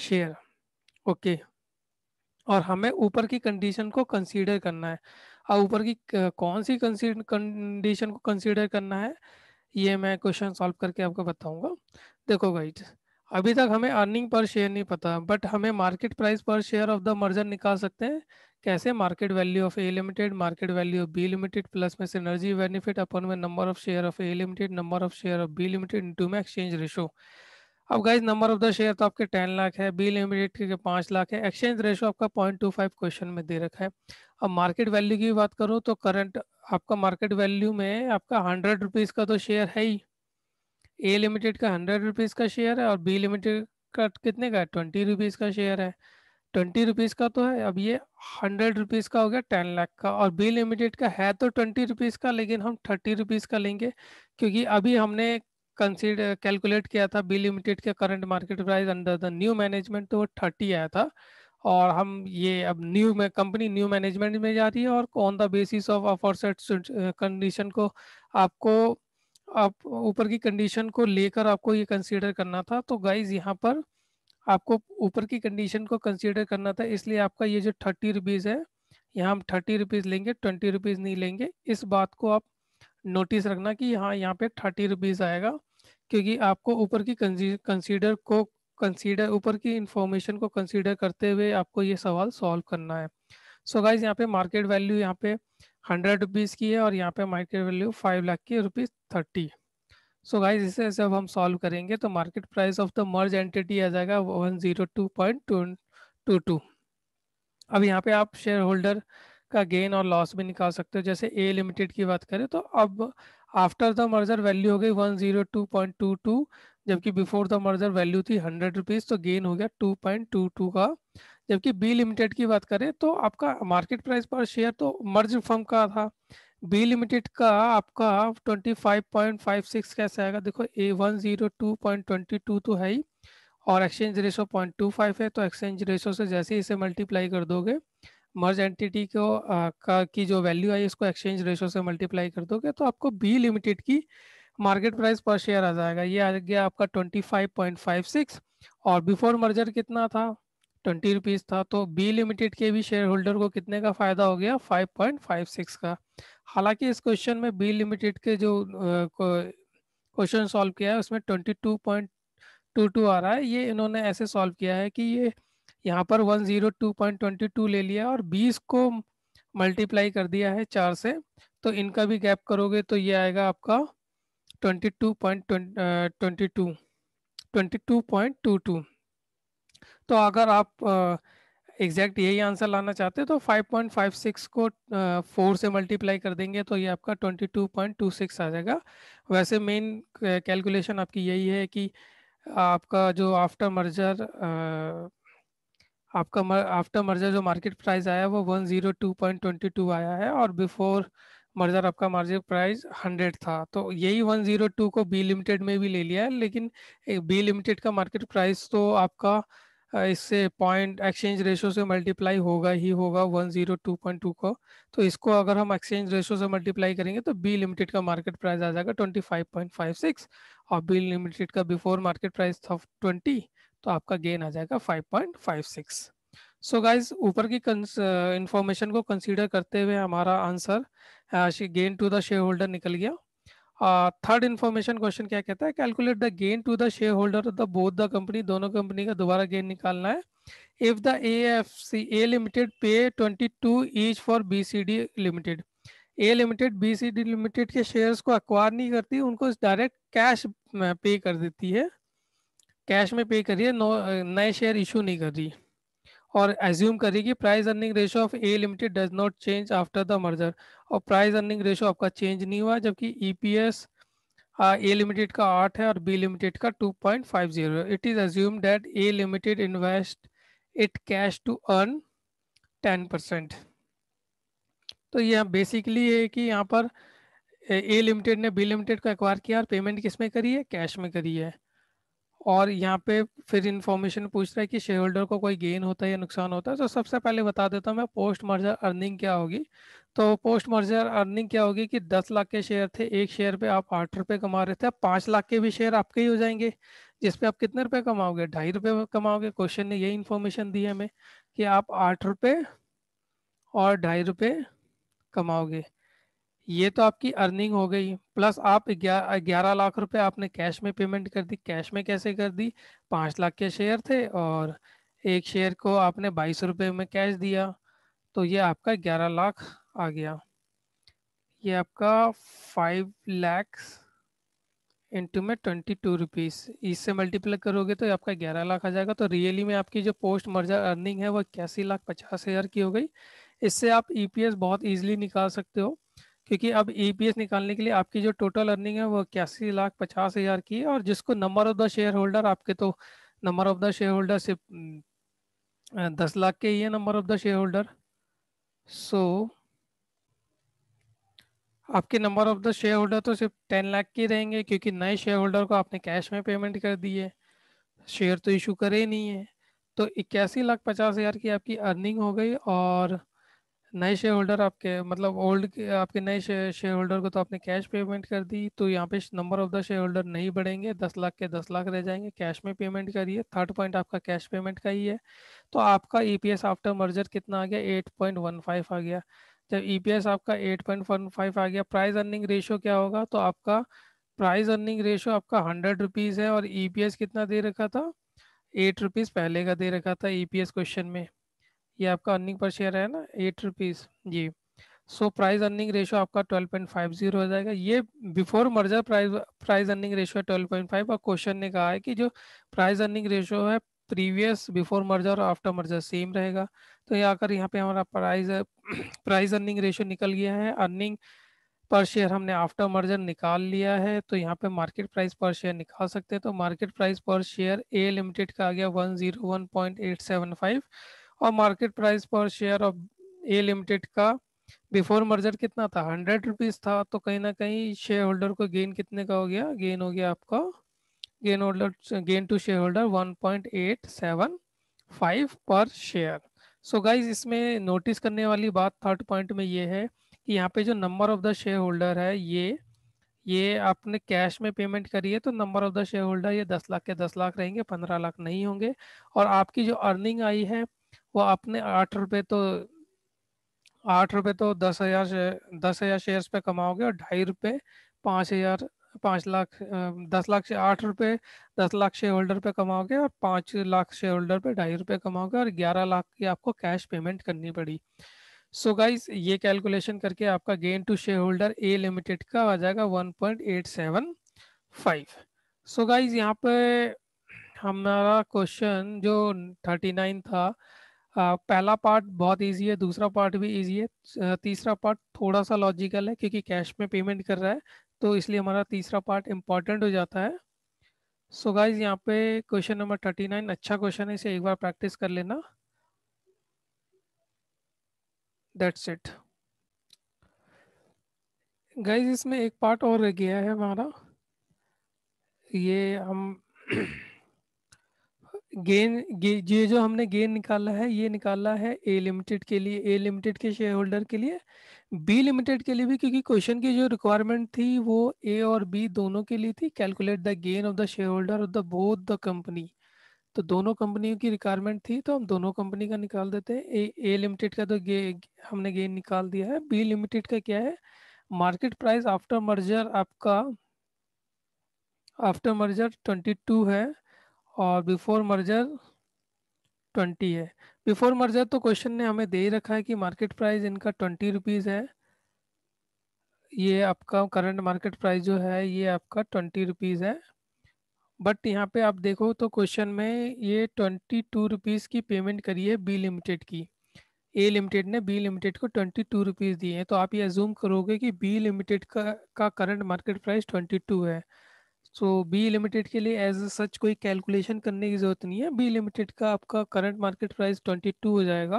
share okay और हमें ऊपर की कंडीशन को कंसीडर करना है अब ऊपर की कौन सी कंडीशन को कंसीडर करना है ये मैं क्वेश्चन सॉल्व करके आपको बताऊंगा देखो गाइज अभी तक हमें अर्निंग पर शेयर नहीं पता बट हमें market price per share of the merger निकाल सकते हैं कैसे market value of A limited market value of B limited plus में सिनर्जी बेनिफिट अपन में number of share of A limited number of share of B limited to में exchange ratio अब guys number of the share तो आपके ten lakh है B limited के पाँच लाख है एक्सचेंज रेशो आपका पॉइंट टू फाइव क्वेश्चन में दे रखा है अब मार्केट वैल्यू की बात करूँ तो करंट आपका मार्केट वैल्यू में आपका हंड्रेड रुपीज़ का तो शेयर है ही ए लिमिटेड का हंड्रेड रुपीज़ का शेयर है और बी लिमिटेड का कितने का है ट्वेंटी रुपीज़ का शेयर है ट्वेंटी रुपीज़ का तो है अब ये हंड्रेड रुपीज़ का हो गया टेन लाख का और बी लिमिटेड का है तो ट्वेंटी रुपीज़ का लेकिन हम थर्टी रुपीज़ का लेंगे क्योंकि अभी हमने कंसीडर कैलकुलेट किया था बी लिमिटेड का current market price under the new management तो वो थर्टी आया था और हम ये अब न्यू में कंपनी न्यू मैनेजमेंट में जा रही है और on the basis of aforesaid condition को आपको आप ऊपर की कंडीशन को लेकर आपको ये कंसीडर करना था तो गाइज यहाँ पर आपको ऊपर की कंडीशन को कंसीडर करना था इसलिए आपका ये जो थर्टी रुपीज़ है यहाँ हम थर्टी रुपीज़ लेंगे ट्वेंटी रुपीज़ नहीं लेंगे इस बात को आप नोटिस रखना कि यहाँ यहाँ पे थर्टी रुपीज़ आएगा क्योंकि आपको ऊपर की कंसीडर को कंसीडर ऊपर की इंफॉर्मेशन को कंसीडर करते हुए आपको ये सवाल सॉल्व करना है सो गाइज यहाँ पे मार्केट वैल्यू यहाँ पे हंड्रेड रुपीज़ की है और यहाँ पे मार्केट वैल्यू फाइव लाख की रुपीज़ थर्टी सो गाइज इसे ऐसे अब हम सॉल्व करेंगे तो market price of the merge entity आ जाएगा one zero two point two two two अब यहाँ पे आप शेयर होल्डर का गेन और लॉस भी निकाल सकते हो जैसे ए लिमिटेड की बात करें तो अब आफ्टर द मर्जर वैल्यू हो गई one zero two point two two जबकि बिफोर द मर्जर वैल्यू थी हंड्रेड रुपीज़ तो गेन हो गया टू पॉइंट टू टू का जबकि बी लिमिटेड की बात करें तो आपका मार्केट प्राइस पर शेयर तो मर्ज फर्म का था बी लिमिटेड का आपका 25.56 कैसे आएगा देखो ए one zero two point twenty two तो है ही और exchange ratio point two five है तो एक्सचेंज रेशो से जैसे ही इसे मल्टीप्लाई कर दोगे मर्ज एंटिटी को आ, का की जो वैल्यू आई इसको एक्सचेंज रेशो से मल्टीप्लाई कर दोगे तो आपको बी लिमिटेड की मार्केट प्राइस पर शेयर आ जाएगा ये आ गया आपका ट्वेंटी और बिफोर मर्जर कितना था ट्वेंटी रुपीज था तो बी लिमिटेड के भी शेयर होल्डर को कितने का फायदा हो गया फाइव पॉइंट फाइव सिक्स का हालांकि इस क्वेश्चन में बी लिमिटेड के जो क्वेश्चन सॉल्व किया है उसमें twenty two point two two आ रहा है ये इन्होंने ऐसे सॉल्व किया है कि ये यहाँ पर one zero two point twenty two ले लिया और बीस को मल्टीप्लाई कर दिया है चार से तो इनका भी गैप करोगे तो ये आएगा आपका twenty two point twenty two twenty two point two two तो अगर आप एग्जैक्ट यही आंसर लाना चाहते तो 5.56 को फोर से मल्टीप्लाई कर देंगे तो ये आपका 22.26 आ जाएगा वैसे मेन कैलकुलेशन आपकी यही है कि आपका जो आफ्टर मर्जर आपका आफ्टर मर्जर जो मार्केट प्राइस आया वो 102.22 आया है और बिफोर मर्जर आपका मार्जिन प्राइस 100 था तो यही 102 को बी लिमिटेड में भी ले लिया है लेकिन बी लिमिटेड का मार्केट प्राइस तो आपका इससे पॉइंट एक्सचेंज रेशो से मल्टीप्लाई होगा ही होगा 102.2 को तो इसको अगर हम एक्सचेंज रेशो से मल्टीप्लाई करेंगे तो बी लिमिटेड का मार्केट प्राइस आ जाएगा 25.56 और बी लिमिटेड का बिफोर मार्केट प्राइस था 20 तो आपका गेन आ जाएगा 5.56 सो गाइज ऊपर की इंफॉर्मेशन को कंसीडर करते हुए हमारा answer gain to the share holder निकल गया थर्ड इन्फॉर्मेशन क्वेश्चन क्या कहता है calculate the gain to the share holder the both the company दोनों कंपनी का दोबारा गेन निकालना है if the A F C A limited पे twenty two each for B C D limited A limited B C D limited के shares को acquire नहीं करती उनको डायरेक्ट कैश पे कर देती है कैश में पे करिए नए शेयर इशू नहीं कर रही और एज्यूम करिए कि price earning ratio of A limited does not change after the merger और प्राइस अर्निंग रेशो आपका चेंज नहीं हुआ जबकि ईपीएस ए लिमिटेड का आठ है और बी लिमिटेड का two point five zero it is assume that A limited invest it cash to earn ten percent तो यह बेसिकली है कि यहाँ पर ए लिमिटेड ने बी लिमिटेड को एक्वायर किया और पेमेंट किस में करी है कैश में करी है और यहाँ पे फिर इन्फॉर्मेशन पूछ रहा है कि शेयर होल्डर को कोई गेन होता है या नुकसान होता है तो सबसे पहले बता देता हूँ मैं पोस्ट मर्जर अर्निंग क्या होगी तो पोस्ट मर्जर अर्निंग क्या होगी कि दस लाख के शेयर थे एक शेयर पे आप आठ रुपये कमा रहे थे आप पाँच लाख के भी शेयर आपके ही हो जाएंगे जिसपे आप कितने रुपये कमाओगे ढाई रुपये कमाओगे क्वेश्चन ने यही इन्फॉर्मेशन दी है हमें कि आप आठ रुपये और ढाई रुपये कमाओगे ये तो आपकी अर्निंग हो गई प्लस आप ग्यारह लाख रुपए आपने कैश में पेमेंट कर दी कैश में कैसे कर दी पाँच लाख के शेयर थे और एक शेयर को आपने बाईस रुपये में कैश दिया तो ये आपका ग्यारह लाख आ गया ये आपका फाइव लैक्स इंटू में ट्वेंटी टू रुपीज़ इससे मल्टीप्लाई करोगे तो आपका ग्यारह लाख आ जाएगा तो रियली में आपकी जो पोस्ट मर्जर अर्निंग है वो इक्यासी लाख पचास हज़ार की हो गई इससे आप ईपीएस e बहुत ईजिली निकाल सकते हो क्योंकि अब ईपीएस e निकालने के लिए आपकी जो टोटल अर्निंग है वो इक्यासी लाख पचास हजार की है और जिसको number of the share shareholder आपके तो number of the share shareholder सिर्फ दस लाख के ही है number of the share shareholder so आपके number of the share holder तो सिर्फ टेन लाख के रहेंगे क्योंकि नए शेयर होल्डर को आपने कैश में पेमेंट कर दिए है शेयर तो इशू करे नहीं है तो इक्यासी लाख पचास हजार की आपकी अर्निंग हो गई और नए शेयर होल्डर आपके मतलब ओल्ड आपके नए शेयर होल्डर को तो आपने कैश पेमेंट कर दी तो यहाँ पे number of the share shareholder नहीं बढ़ेंगे दस लाख के दस लाख रह जाएंगे कैश में पेमेंट करिए थर्ड पॉइंट आपका कैश पेमेंट का ही है तो आपका ईपीएस आफ्टर मर्जर कितना आ गया एट पॉइंट वन फाइव आ गया जब ईपीएस e आपका एट पॉइंट वन फाइव आ गया प्राइस अर्निंग रेशियो क्या होगा तो आपका प्राइस अर्निंग रेशियो आपका हंड्रेड रुपीज़ है और ईपीएस e कितना दे रखा था एट रुपीज़ पहले का दे रखा था ईपीएस e क्वेश्चन में ये आपका अर्निंग पर शेयर है ना एट रुपीज़ जी सो प्राइस अर्निंग रेशो आपका ट्वेल्व पॉइंट फाइव जीरो हो जाएगा ये before merger price price earning ratio है ट्वेल्व पॉइंट फाइव और क्वेश्चन ने कहा है कि जो प्राइस अर्निंग रेशो है प्रीवियस बिफोर मर्जर और आफ्टर मर्जर सेम रहेगा तो ये आकर यहाँ पे हमारा प्राइस प्राइस अर्निंग रेशो निकल गया है अर्निंग पर शेयर हमने आफ्टर मर्जर निकाल लिया है तो यहाँ पे मार्केट प्राइस पर शेयर निकाल सकते हैं तो market price per share A limited का आ गया one zero one point eight seven five और market price per share of A limited का बिफोर मर्जर कितना था हंड्रेड रुपीज था तो कहीं ना कहीं शेयर होल्डर को गेन कितने का हो गया गेन हो गया आपका gain holder gain to share shareholder one point eight seven five per share so guys इसमें नोटिस करने वाली बात थर्ड पॉइंट में ये है कि यहाँ पे जो number of the share shareholder है ये ये आपने कैश में पेमेंट करी है तो number of the share shareholder ये दस लाख के दस लाख रहेंगे पंद्रह लाख नहीं होंगे और आपकी जो अर्निंग आई है वो अपने आठ रुपए तो आठ रुपए तो दस हजार दस हजार शेयर पे कमाओगे और ढाई रुपए पाँच हजार पाँच लाख दस लाख से आठ रुपए दस लाख शेयर होल्डर पे कमाओगे और पाँच लाख शेयर होल्डर पे ढाई रुपए कमाओगे और ग्यारह लाख की आपको कैश पेमेंट करनी पड़ी सो so गाइज ये कैलकुलेशन करके आपका gain to share shareholder A limited का आ जाएगा one point eight seven five so guys यहाँ पे हमारा क्वेश्चन जो थर्टी नाइन था पहला पार्ट बहुत इजी है दूसरा पार्ट भी इजी है तीसरा पार्ट थोड़ा सा लॉजिकल है क्योंकि कैश में पेमेंट कर रहा है तो इसलिए हमारा तीसरा पार्ट इम्पॉर्टेंट हो जाता है सो गाइज यहाँ पे क्वेश्चन नंबर थर्टी नाइन अच्छा क्वेश्चन है इसे एक बार प्रैक्टिस कर लेना दैट्स इट गाइज इसमें एक पार्ट और रह गया है हमारा ये हम गेन ये जो हमने गेन निकाला है ये निकाला है ए लिमिटेड के लिए ए लिमिटेड के शेयर होल्डर के लिए बी लिमिटेड के लिए भी क्योंकि क्वेश्चन की जो रिक्वायरमेंट थी वो ए और बी दोनों के लिए थी calculate the gain of the share holder of the both the company तो दोनों कंपनियों की रिक्वायरमेंट थी तो हम दोनों कंपनी का निकाल देते हैं ए ए लिमिटेड का तो गे, हमने गेन निकाल दिया है बी लिमिटेड का क्या है मार्केट प्राइस आफ्टर मर्जर आपका आफ्टर मर्जर ट्वेंटी टू है और बिफोर मर्जर ट्वेंटी है बिफोर मर्जर तो क्वेश्चन ने हमें दे ही रखा है कि मार्केट प्राइस इनका ट्वेंटी रुपीज़ है ये आपका करंट मार्केट प्राइस जो है ये आपका ट्वेंटी रुपीज़ है बट यहाँ पे आप देखो तो क्वेश्चन में ये ट्वेंटी टू रुपीज़ की पेमेंट करी है बी लिमिटेड की ए लिमिटेड ने बी लिमिटेड को ट्वेंटी टू रुपीज़ दिए हैं तो आप ये जूम करोगे कि बी लिमिटेड का का current market price twenty two है सो बी लिमिटेड के लिए एज सच कोई कैलकुलेशन करने की ज़रूरत नहीं है बी लिमिटेड का आपका current market price twenty two हो जाएगा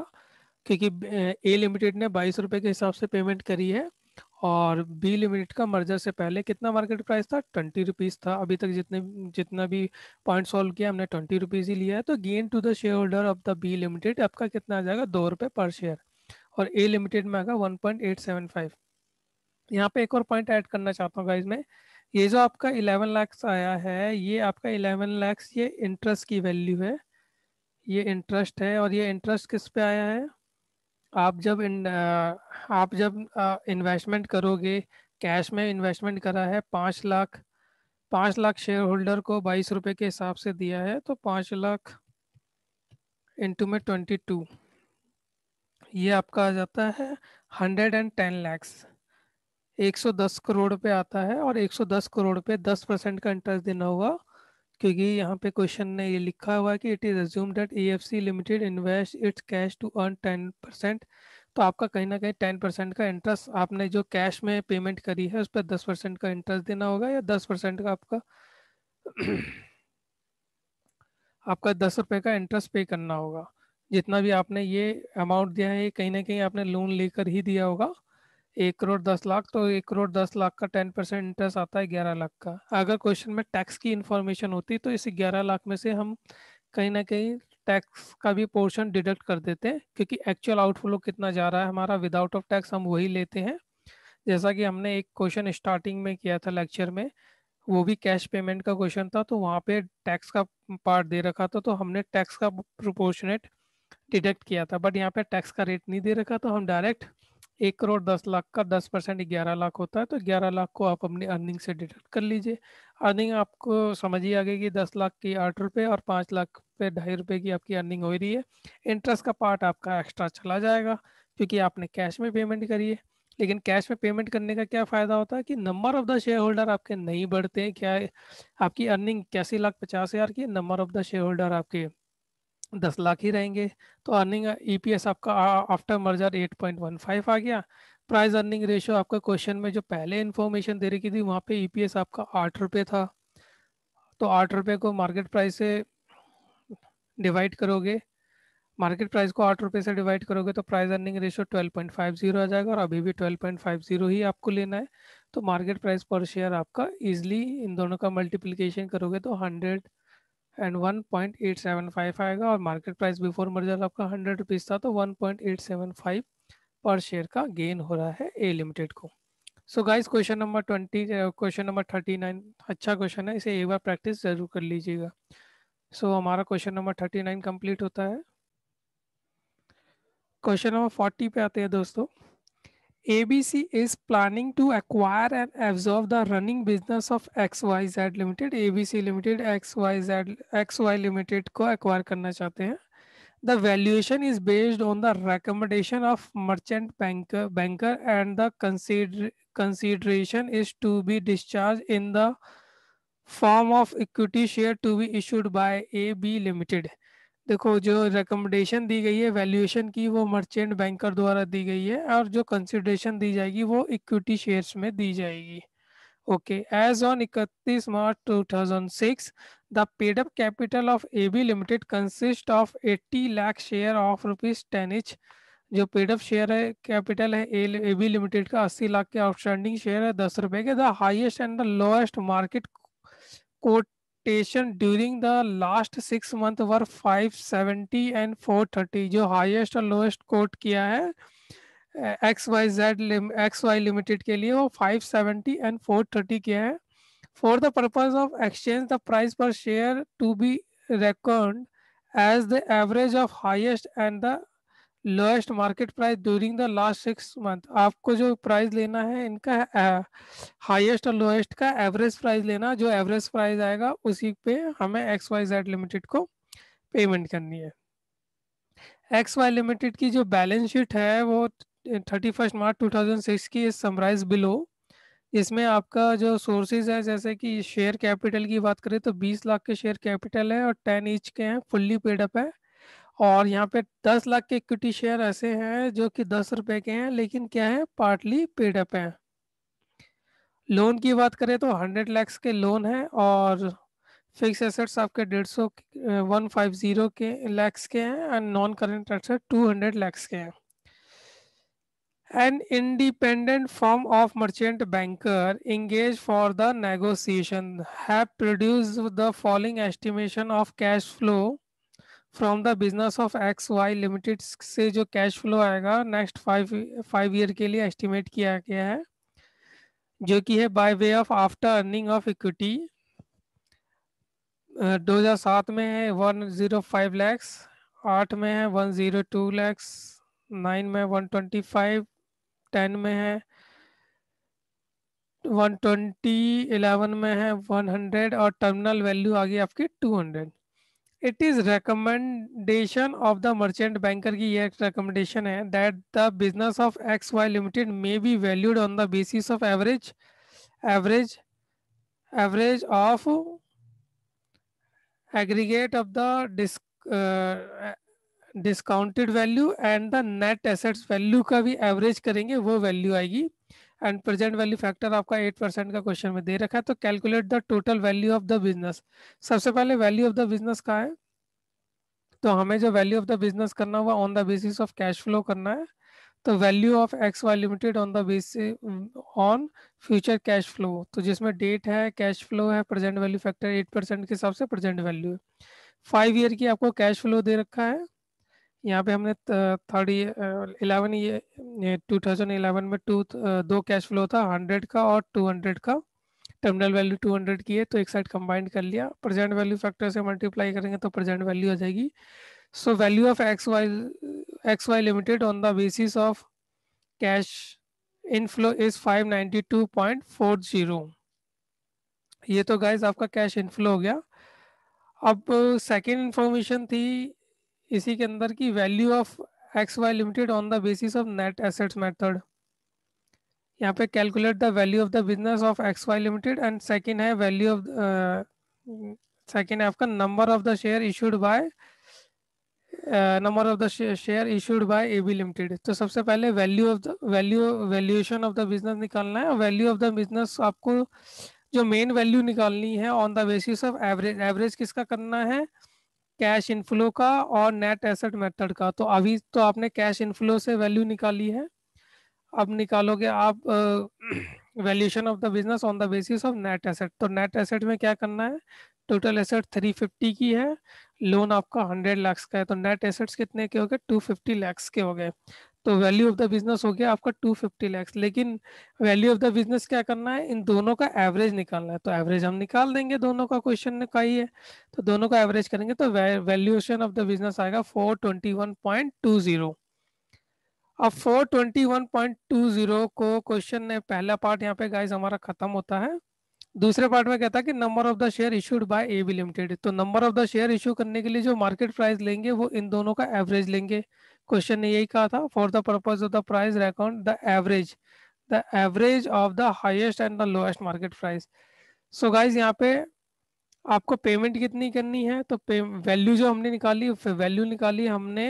क्योंकि ए लिमिटेड ने बाईस रुपये के हिसाब से पेमेंट करी है और बी लिमिटेड का मर्जर से पहले कितना मार्केट प्राइस था ट्वेंटी रुपीज़ था अभी तक जितने जितना भी पॉइंट सॉल्व किया हमने ट्वेंटी रुपीज़ ही लिया है तो gain to the share holder of the B limited आपका कितना आ जाएगा दो रुपये पर शेयर और ए लिमिटेड में आएगा one point eight seven five यहाँ पे एक और पॉइंट ऐड करना चाहता हूँ गाइज में ये जो आपका इलेवन लैक्स आया है ये आपका इलेवन लैक्स ये इंटरेस्ट की वैल्यू है ये इंटरेस्ट है और ये इंटरेस्ट किस पे आया है आप जब इन आप जब इन्वेस्टमेंट करोगे कैश में इन्वेस्टमेंट करा है पाँच लाख पाँच लाख शेयर होल्डर को बाईस रुपये के हिसाब से दिया है तो पाँच लाख इंटू में ट्वेंटी टू ये आपका आ जाता है hundred and ten lakhs 110 crore पे आता है और 110 करोड़ पे 10 परसेंट का इंटरेस्ट देना होगा क्योंकि यहाँ पे क्वेश्चन ने ये लिखा हुआ है कि it is assume that E F C limited invest its cash to earn ten percent तो आपका कहीं ना कहीं टेन परसेंट का इंटरेस्ट आपने जो कैश में पेमेंट करी है उस पर दस परसेंट का इंटरेस्ट देना होगा या दस परसेंट का आपका आपका दस रुपये का इंटरेस्ट पे करना होगा जितना भी आपने ये अमाउंट दिया है कहीं ना कहीं आपने लोन लेकर ही दिया होगा एक करोड़ दस लाख तो एक करोड़ दस लाख का टेन परसेंट इंटरेस्ट आता है ग्यारह लाख का अगर क्वेश्चन में टैक्स की इन्फॉर्मेशन होती तो इस ग्यारह लाख में से हम कहीं ना कहीं टैक्स का भी पोर्शन डिडक्ट कर देते हैं क्योंकि एक्चुअल आउटफ्लो कितना जा रहा है हमारा विदाउट ऑफ टैक्स हम वही लेते हैं जैसा कि हमने एक क्वेश्चन स्टार्टिंग में किया था लेक्चर में वो भी कैश पेमेंट का क्वेश्चन था तो वहाँ पे टैक्स का पार्ट दे रखा था तो हमने टैक्स का प्रोपोर्शनेट डिडक्ट किया था बट यहाँ पे टैक्स का रेट नहीं दे रखा तो हम डायरेक्ट एक करोड़ दस लाख का दस परसेंट ग्यारह लाख होता है तो ग्यारह लाख को आप अपनी अर्निंग से डिडक्ट कर लीजिए अर्निंग आपको समझ ही आ गई कि दस लाख की आठ रुपये और पाँच लाख पे ढाई रुपये की आपकी अर्निंग हो रही है इंटरेस्ट का पार्ट आपका एक्स्ट्रा चला जाएगा क्योंकि आपने कैश में पेमेंट करी है लेकिन कैश में पेमेंट करने का क्या फ़ायदा होता है कि number of the share shareholder आपके नहीं बढ़ते हैं क्या आपकी अर्निंग कैसी लाख पचास हज़ार की number of the share shareholder आपके दस लाख ही रहेंगे तो अर्निंग ईपीएस e आपका आफ्टर मर्जर 8.15 आ गया प्राइस अर्निंग रेशियो आपका क्वेश्चन में जो पहले इन्फॉर्मेशन दे रखी थी वहाँ पे ईपीएस e आपका आठ रुपये था तो आठ रुपये को मार्केट प्राइस से डिवाइड करोगे मार्केट प्राइस को आठ रुपये से डिवाइड करोगे तो price earning ratio twelve point five zero आ जाएगा और अभी भी ट्वेल्व पॉइंट फाइव जीरो ही आपको लेना है तो मार्केट प्राइस पर शेयर आपका इजिली इन दोनों का मल्टीप्लीकेशन करोगे तो hundred and one point eight seven five आएगा और मार्केट प्राइस बिफोर मर्जर आपका हंड्रेड रुपीज़ था तो one point eight seven five per share का गेन हो रहा है ए लिमिटेड को so guys question number twenty question number thirty nine अच्छा क्वेश्चन है इसे एक बार प्रैक्टिस ज़रूर कर लीजिएगा सो so, हमारा question number thirty nine complete होता है क्वेश्चन नंबर फोर्टी पे आते हैं दोस्तों ABC is planning to acquire and absorb the running business of XYZ Limited. ABC Limited XYZ XY Limited को acquire करना चाहते हैं The valuation is based on the recommendation of merchant banker, banker and the consider, consideration is to be discharged in the form of equity share to be issued by AB Limited. देखो जो recommendation दी गई है valuation की वो merchant banker द्वारा दी गई है और जो कंसिडरेशन दी जाएगी वो इक्विटी शेयर्स में दी जाएगी okay as on 31 March 2006 the paid up capital of ab limited consist of 80 lakh share of rupees ten each जो पेड अप शेयर है कैपिटल है ए बी लिमिटेड का 80 लाख के आउटस्टैंडिंग शेयर है दस रुपए के the highest and the lowest market quote expectation during the last six month were 570 एंड 430 जो हाईएस्ट और लोएस्ट कोट किया है X Y Z X Y limited के लिए वो five seventy and four thirty किया है for the purpose of exchange the price per share to be record as the average of highest and the lowest market price during the last six month आपको जो price लेना है इनका highest और lowest का average price लेना जो average price आएगा उसी पे हमें एक्स वाई जेड लिमिटेड को पेमेंट करनी है एक्स वाई लिमिटेड की जो बैलेंस शीट है वो thirty first March two thousand six की इज समराइज बिलो इसमें आपका जो सोर्सेज है जैसे कि शेयर कैपिटल की बात करें तो बीस लाख के शेयर कैपिटल है और टेन ईच के हैं फुल्ली पेडअप है और यहाँ पे दस लाख के इक्विटी शेयर ऐसे हैं जो कि दस रुपए के हैं लेकिन क्या है पार्टली पेड अप है लोन की बात करें तो हंड्रेड लैक्स के लोन है और फिक्स एसेट्स आपके डेढ़ सौ वन फाइव जीरो के लैक्स के हैं and non current asset two hundred lakhs के हैं an independent form of merchant banker engage for the negotiation है following estimation of cash flow from the business of X Y limited से जो cash flow आएगा next five five year के लिए estimate किया गया है जो कि है by way of after earning of equity 2007 में है 105 लैक्स आठ में है 102 लैक्स नाइन में 125 टेन में है 120 इलेवन में है 100 और टर्मिनल वैल्यू आ गई आपकी 200 it is recommendation of the merchant banker की ये रिकमेंडेशन है that the business of X Y limited may be valued on the basis of average average average of aggregate of the discounted value and the net assets value का भी average करेंगे वो value आएगी and present value factor आपका eight percent का question में दे रखा है तो calculate the total value of the business सबसे पहले वैल्यू ऑफ द बिजनेस का है तो हमें जो वैल्यू ऑफ द बिजनेस करना हुआ on the basis of cash flow करना है तो value of X Y limited on the basis on future cash flow तो जिसमें डेट है कैश फ्लो है present value factor eight percent के हिसाब से प्रेजेंट वैल्यू फाइव ईयर की आपको कैश फ्लो दे रखा है यहाँ पे हमने थर्ड इलेवन ये टू थाउजेंड इलेवन में टू दो कैश फ्लो था हंड्रेड का और टू हंड्रेड का टर्मिनल वैल्यू टू हंड्रेड की है तो एक साइड कंबाइंड कर लिया प्रेजेंट वैल्यू फैक्टर से मल्टीप्लाई करेंगे तो प्रेजेंट वैल्यू आ जाएगी so value of X Y X Y limited on the basis of cash inflow is 592.40 ये तो गाइज आपका कैश इनफ्लो हो गया अब सेकेंड इंफॉर्मेशन थी इसी के अंदर की value of X Y limited on the basis of net assets method यहाँ पे calculate the value of the business of X Y limited and second है वैल्यू ऑफ सेकेंड है आपका number of the share issued by number of the share issued by A B limited तो सबसे पहले value of the value valuation of the business निकालना है value of the business आपको जो मेन वैल्यू निकालनी है on the basis of average average किसका करना है कैश इनफ्लो का और नेट एसेट मेथड का तो अभी तो आपने कैश इनफ्लो से वैल्यू निकाली है अब निकालोगे आप valuation of the business on the basis of net asset तो नेट एसेट में क्या करना है टोटल एसेट 350 की है लोन आपका 100 लाख का है तो नेट एसेट्स कितने के हो गए 250 लाख के हो गए तो वैल्यू ऑफ द बिजनेस हो गया आपका टू फिफ्टी लैक्स लेकिन वैल्यू ऑफ द बिजनेस क्या करना है इन दोनों का एवरेज निकालना है तो एवरेज हम निकाल देंगे दोनों का क्वेश्चन का ही है तो दोनों का एवरेज करेंगे तो वैल्यूएशन ऑफ द बिजनेस आएगा four twenty one point two zero अब 421.20 को क्वेश्चन ने पहला पार्ट यहाँ पे गाइज हमारा खत्म होता है दूसरे पार्ट में कहता है कि number of the share issued by A B limited तो number of the share issue करने के लिए जो मार्केट प्राइस लेंगे वो इन दोनों का एवरेज लेंगे क्वेश्चन ने यही कहा था for the purpose of the price record the average the average of the highest and the lowest market price so guys यहाँ पे आपको पेमेंट कितनी करनी है तो वैल्यू जो हमने निकाली वैल्यू निकाली हमने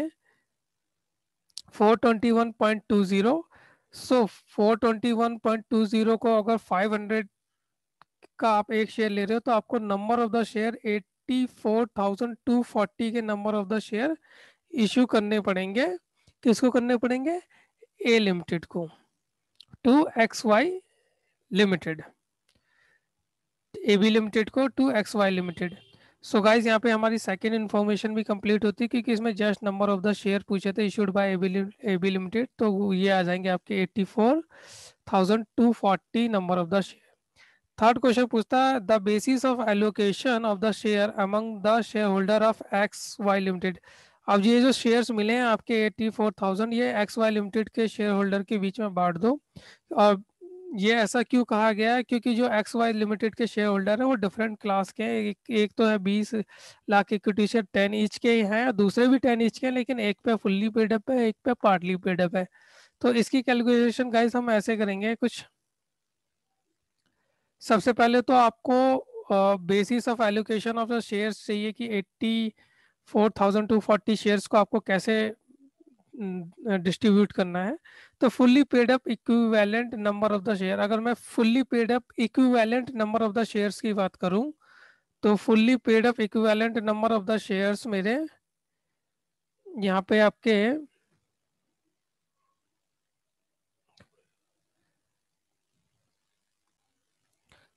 421.20 सो so, 421.20 को अगर 500 का आप एक शेयर ले रहे हो तो आपको नंबर ऑफ द शेयर 84,240 के number of the share issue करने पड़ेंगे किसको करने पड़ेंगे ए लिमिटेड को to X Y limited A B limited को to X Y limited so guys यहाँ पे हमारी सेकेंड इन्फॉर्मेशन भी कंप्लीट होती है क्योंकि इसमें just number of the share पूछे थे issued by A B limited तो ये आ जाएंगे आपके eighty four thousand two forty number of the share third question पूछता है the basis of allocation of the share among the share holder of X Y limited अब ये जो शेयर्स मिले हैं आपके एट्टी फोर थाउजेंड ये एक्स वाई लिमिटेड के शेयर होल्डर के बीच में बांट दो और ये ऐसा क्यों कहा गया है क्योंकि जो एक्स वाई लिमिटेड के शेयर होल्डर हैं वो डिफरेंट क्लास के हैं एक, एक तो है बीस lakh equity share ten each के ही हैं दूसरे भी टेन इंच के हैं लेकिन एक पे फुल्ली पेडअप है एक पे पार्टली पेडअप है तो इसकी कैलकुलेशन गाइस हम ऐसे करेंगे कुछ सबसे पहले तो आपको basis of allocation of the shares चाहिए कि eighty four thousand two forty shares को आपको कैसे डिस्ट्रीब्यूट करना है तो fully paid up equivalent number of the share अगर मैं fully paid up equivalent number of the shares की बात करूं तो fully paid up equivalent number of the shares मेरे यहाँ पे आपके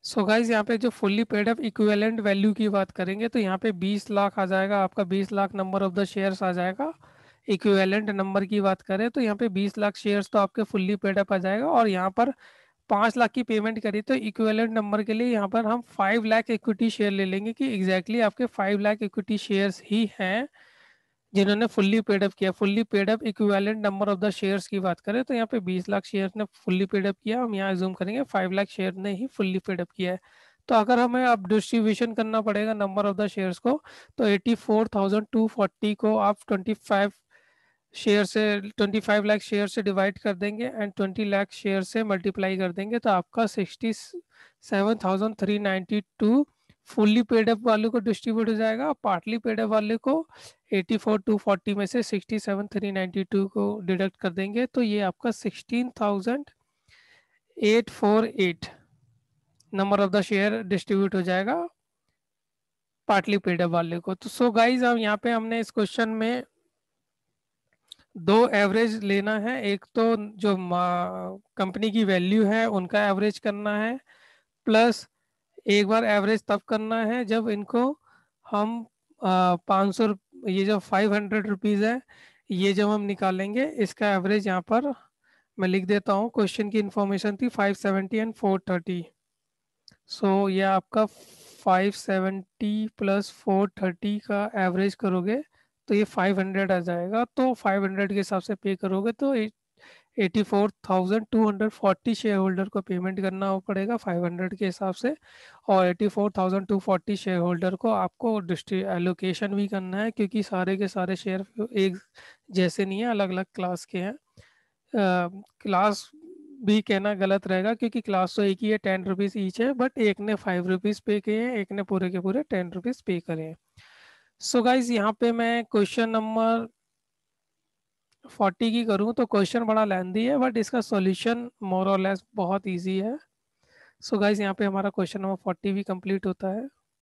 सो गाइज यहाँ पे जो fully paid up equivalent value की बात करेंगे तो यहाँ पे 20 लाख आ जाएगा आपका 20 lakh number of the shares आ जाएगा इक्विवेलेंट नंबर की बात करें तो यहाँ पे 20 लाख शेयर्स तो आपके फुल्ली पेड अप आ जाएगा और यहाँ पर पाँच लाख की पेमेंट करी तो इक्वेलेंट नंबर के लिए यहाँ पर हम फाइव लाख इक्विटी शेयर ले लेंगे कि एग्जैक्टली exactly आपके फाइव लाख इक्विटी शेयर्स ही हैं जिन्होंने फुल्ली पेडअप किया fully paid up equivalent number of the shares की बात करें तो यहाँ पे 20 लाख शेयर ने फुल्ली पेडअप किया हम यहाँ जूम करेंगे 5 लाख शेयर ने ही फुल्ली पेडअप किया है तो अगर हमें अब डिस्ट्रीब्यूशन करना पड़ेगा नंबर ऑफ द शेयर्स को तो 84,240 को आप 25 शेयर से 25 लाख शेयर से डिवाइड कर देंगे एंड 20 लाख शेयर से मल्टीप्लाई कर देंगे तो आपका सिक्सटी फुल्ली पेडअप वाले को डिस्ट्रीब्यूट हो जाएगा पार्टली पेडअप वाले को एटी फोर टू फोर्टी में से sixty seven three ninety two को डिडक्ट कर देंगे तो ये आपका sixteen thousand eight four eight number of the share distribute हो जाएगा पार्टली पेडअप वाले को तो सो गाइज अब यहाँ पे हमने इस क्वेश्चन में दो एवरेज लेना है एक तो जो कंपनी की वैल्यू है उनका एवरेज करना है प्लस एक बार एवरेज तब करना है जब इनको हम पाँच सौ ये जो फाइव हंड्रेड रुपीज़ है ये जब हम निकालेंगे इसका एवरेज यहाँ पर मैं लिख देता हूँ क्वेश्चन की इन्फॉर्मेशन थी five seventy and four thirty so ये आपका five seventy plus four thirty का एवरेज करोगे तो ये फाइव हंड्रेड आ जाएगा तो फाइव हंड्रेड के हिसाब से पे करोगे तो 84,240 शेयर होल्डर को पेमेंट करना पड़ेगा 500 के हिसाब से और 84,240 शेयर होल्डर को आपको एलोकेशन भी करना है क्योंकि सारे के सारे शेयर एक जैसे नहीं है अलग अलग क्लास के हैं क्लास भी कहना गलत रहेगा क्योंकि क्लास तो एक ही है टेन रुपीज़ ईच है बट एक ने फाइव रुपीज़ पे किए हैं एक ने पूरे के पूरे टेन रुपीज़ पे करे हैं सो गाइज यहाँ पे मैं क्वेश्चन नंबर फोर्टी की करूँ तो क्वेश्चन बड़ा लेंदी है बट इसका सॉल्यूशन मोर और लेस बहुत इजी है सो so गाइज यहाँ पे हमारा क्वेश्चन नंबर फोर्टी भी कंप्लीट होता है